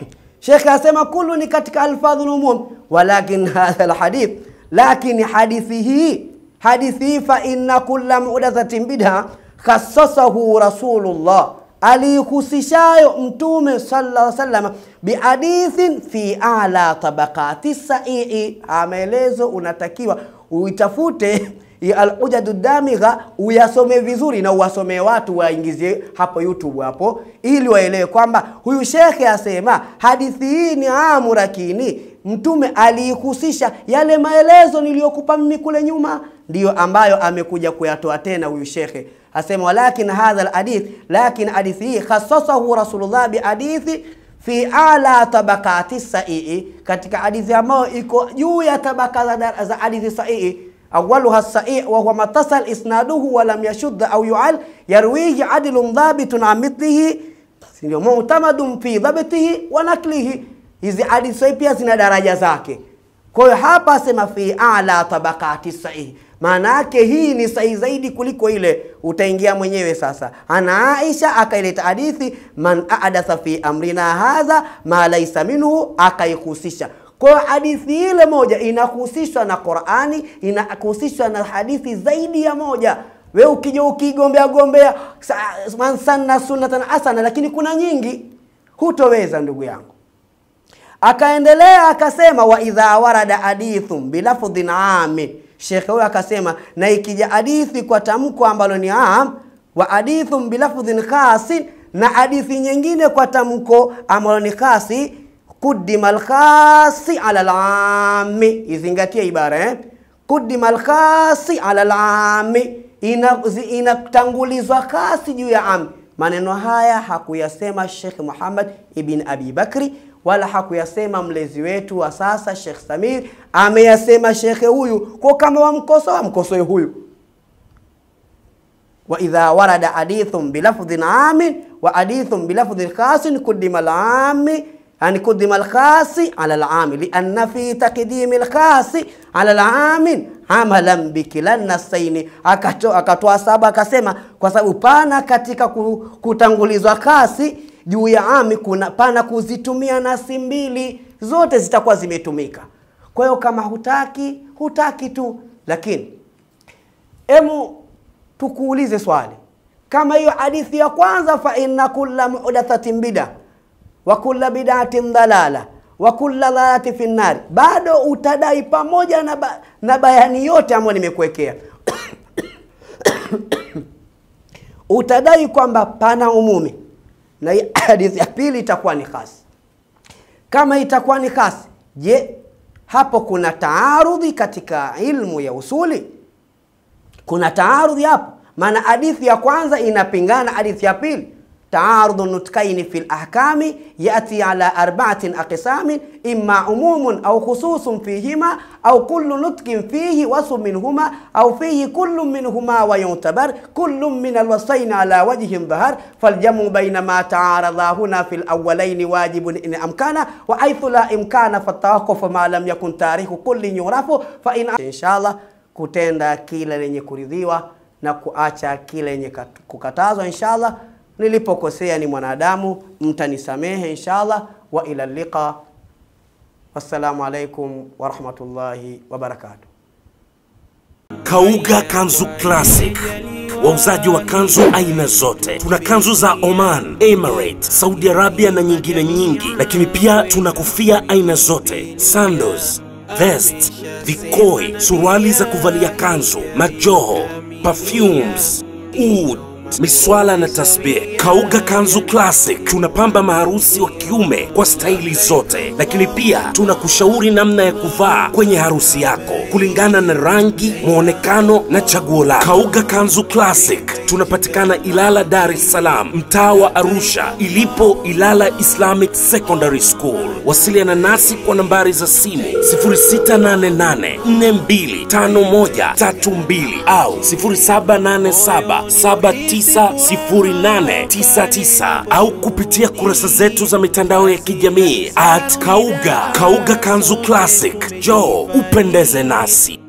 Shekhe asema kullu ni katika alfadhil umum, walakin hadha alhadith, lakini hadithi hii hadithi hii fa inna kulla muhdathatin bidha khasasahu rasulullah aliihusishayo mtume sallallahu sallam bihadithin fi ala tabakati saii amaelezo unatakiwa uitafute alujadu damigha uyasome vizuri na uwasomee watu waingizie hapo youtube hapo ili waelewe kwamba huyu shekhe asema hadithi hii ni amurakini mtume aliihusisha yale maelezo niliyokupa mimi kule nyuma, ndiyo ambayo amekuja kuyatoa tena huyu shekhe asema, walakin hadha alhadith, lakin hadithi hii khasasahu Rasulullah bihadithi fi ala tabakati saii, katika hadithi ambayo iko juu ya tabaka za hadithi saii awaluha الصحيح وهو matasal اتصل إسناده yashud au yual yarwihi يرويه dhabitun an mithlihi mutamadun fi dhabtihi wa naklihi hizi sahihi pia zina daraja zake. Kwa hiyo hapa asema fi ala tabakati sahihi, maana yake hii ni sahihi zaidi kuliko ile. Utaingia mwenyewe sasa. Ana Aisha akaileta hadithi man adatha fi amrina hadha ma laisa minhu, akaihusisha kwa hadithi ile moja inahusishwa na Qur'ani, inahusishwa na hadithi zaidi ya moja. We ukija ukigombea gombea man sanna sunnatan hasana, lakini kuna nyingi, hutoweza ndugu yangu. Akaendelea akasema, wa idha warada hadithun bilafdhin ami shekhe huyo akasema, na ikija hadithi kwa tamko ambalo ni am, wa hadithun bilafdhin khasi na hadithi nyingine kwa tamko ambalo ni khasi, kudima alkhasi ala alami, izingatie ibara eh? kudima alkhasi ala alami, inatangulizwa ina khasi juu ya ami. Maneno haya hakuyasema Shekh Muhammad ibn Abi Bakri wala hakuyasema mlezi wetu wa sasa Sheikh Samir, ameyasema shekhe huyu. Kwa kama wamkosoa, mkosoe huyu. wa idha warada hadithun bilafdhin amin wa hadithun bilafdhin khasin kudima alami yani kudima alkhasi ala alami lianna fi takdimi lkhasi ala alamin amalan bikilanna nasaini. akatoa saba akasema, kwa sababu pana katika kutangulizwa khasi juu ya ami kuna pana kuzitumia nasi mbili, zote zitakuwa zimetumika. Kwa hiyo kama hutaki, hutaki tu. Lakini emu tukuulize swali, kama hiyo hadithi ya kwanza, fa inna kulla muhdathatin bida wa kulla bidatin dhalala wa kulla dhalalatin fi bado utadai pamoja na, ba, na bayani yote ambayo nimekuwekea utadai kwamba pana umumi na hadithi ya pili itakuwa ni khasi. Kama itakuwa ni khasi, je, hapo kuna taarudhi katika ilmu ya usuli? Kuna taarudhi hapo? Maana hadithi ya kwanza inapingana hadithi ya pili. taarudhu nutkaini fil ahkami yati ala arbaatin aqsamin imma umumun au khususun fihima أو كل نطق فيه وصف منهما أو فيه كل منهما ويعتبر كل من الوصين على وجه ظهر فالجمع بين ما تعارضا هنا في الأولين واجب إن أمكان وحيث لا إمكان فالتوقف ما لم يكن تاريخ كل يعرف فإن إن شاء الله kutenda kile lenye kuridhiwa na kuacha kile lenye kukatazwa inshallah nilipokosea ni mwanadamu mtanisamehe inshallah wa ila liqa wassalamu alaikum warahmatullahi wabarakatu. Kauga Kanzu Classic wauzaji wa kanzu aina zote. Tuna kanzu za Oman, Emirate, Saudi Arabia na nyingine nyingi, lakini pia tuna kofia aina zote, sandals, vest, vikoi, suruali za kuvalia kanzu, majoho, perfumes, oud miswala na tasbih. Kauga Kanzu Classic tunapamba maharusi wa kiume kwa staili zote, lakini pia tunakushauri namna ya kuvaa kwenye harusi yako kulingana na rangi, muonekano na chaguo lako. Kauga Kanzu Classic tunapatikana Ilala, Dar es Salaam, mtaa wa Arusha, ilipo Ilala Islamic Secondary School. Wasiliana nasi kwa nambari za simu 0688425132 au 0787790899 au kupitia kurasa zetu za mitandao ya kijamii at Kauga Kauga Kanzu Classic. jo upendeze nasi.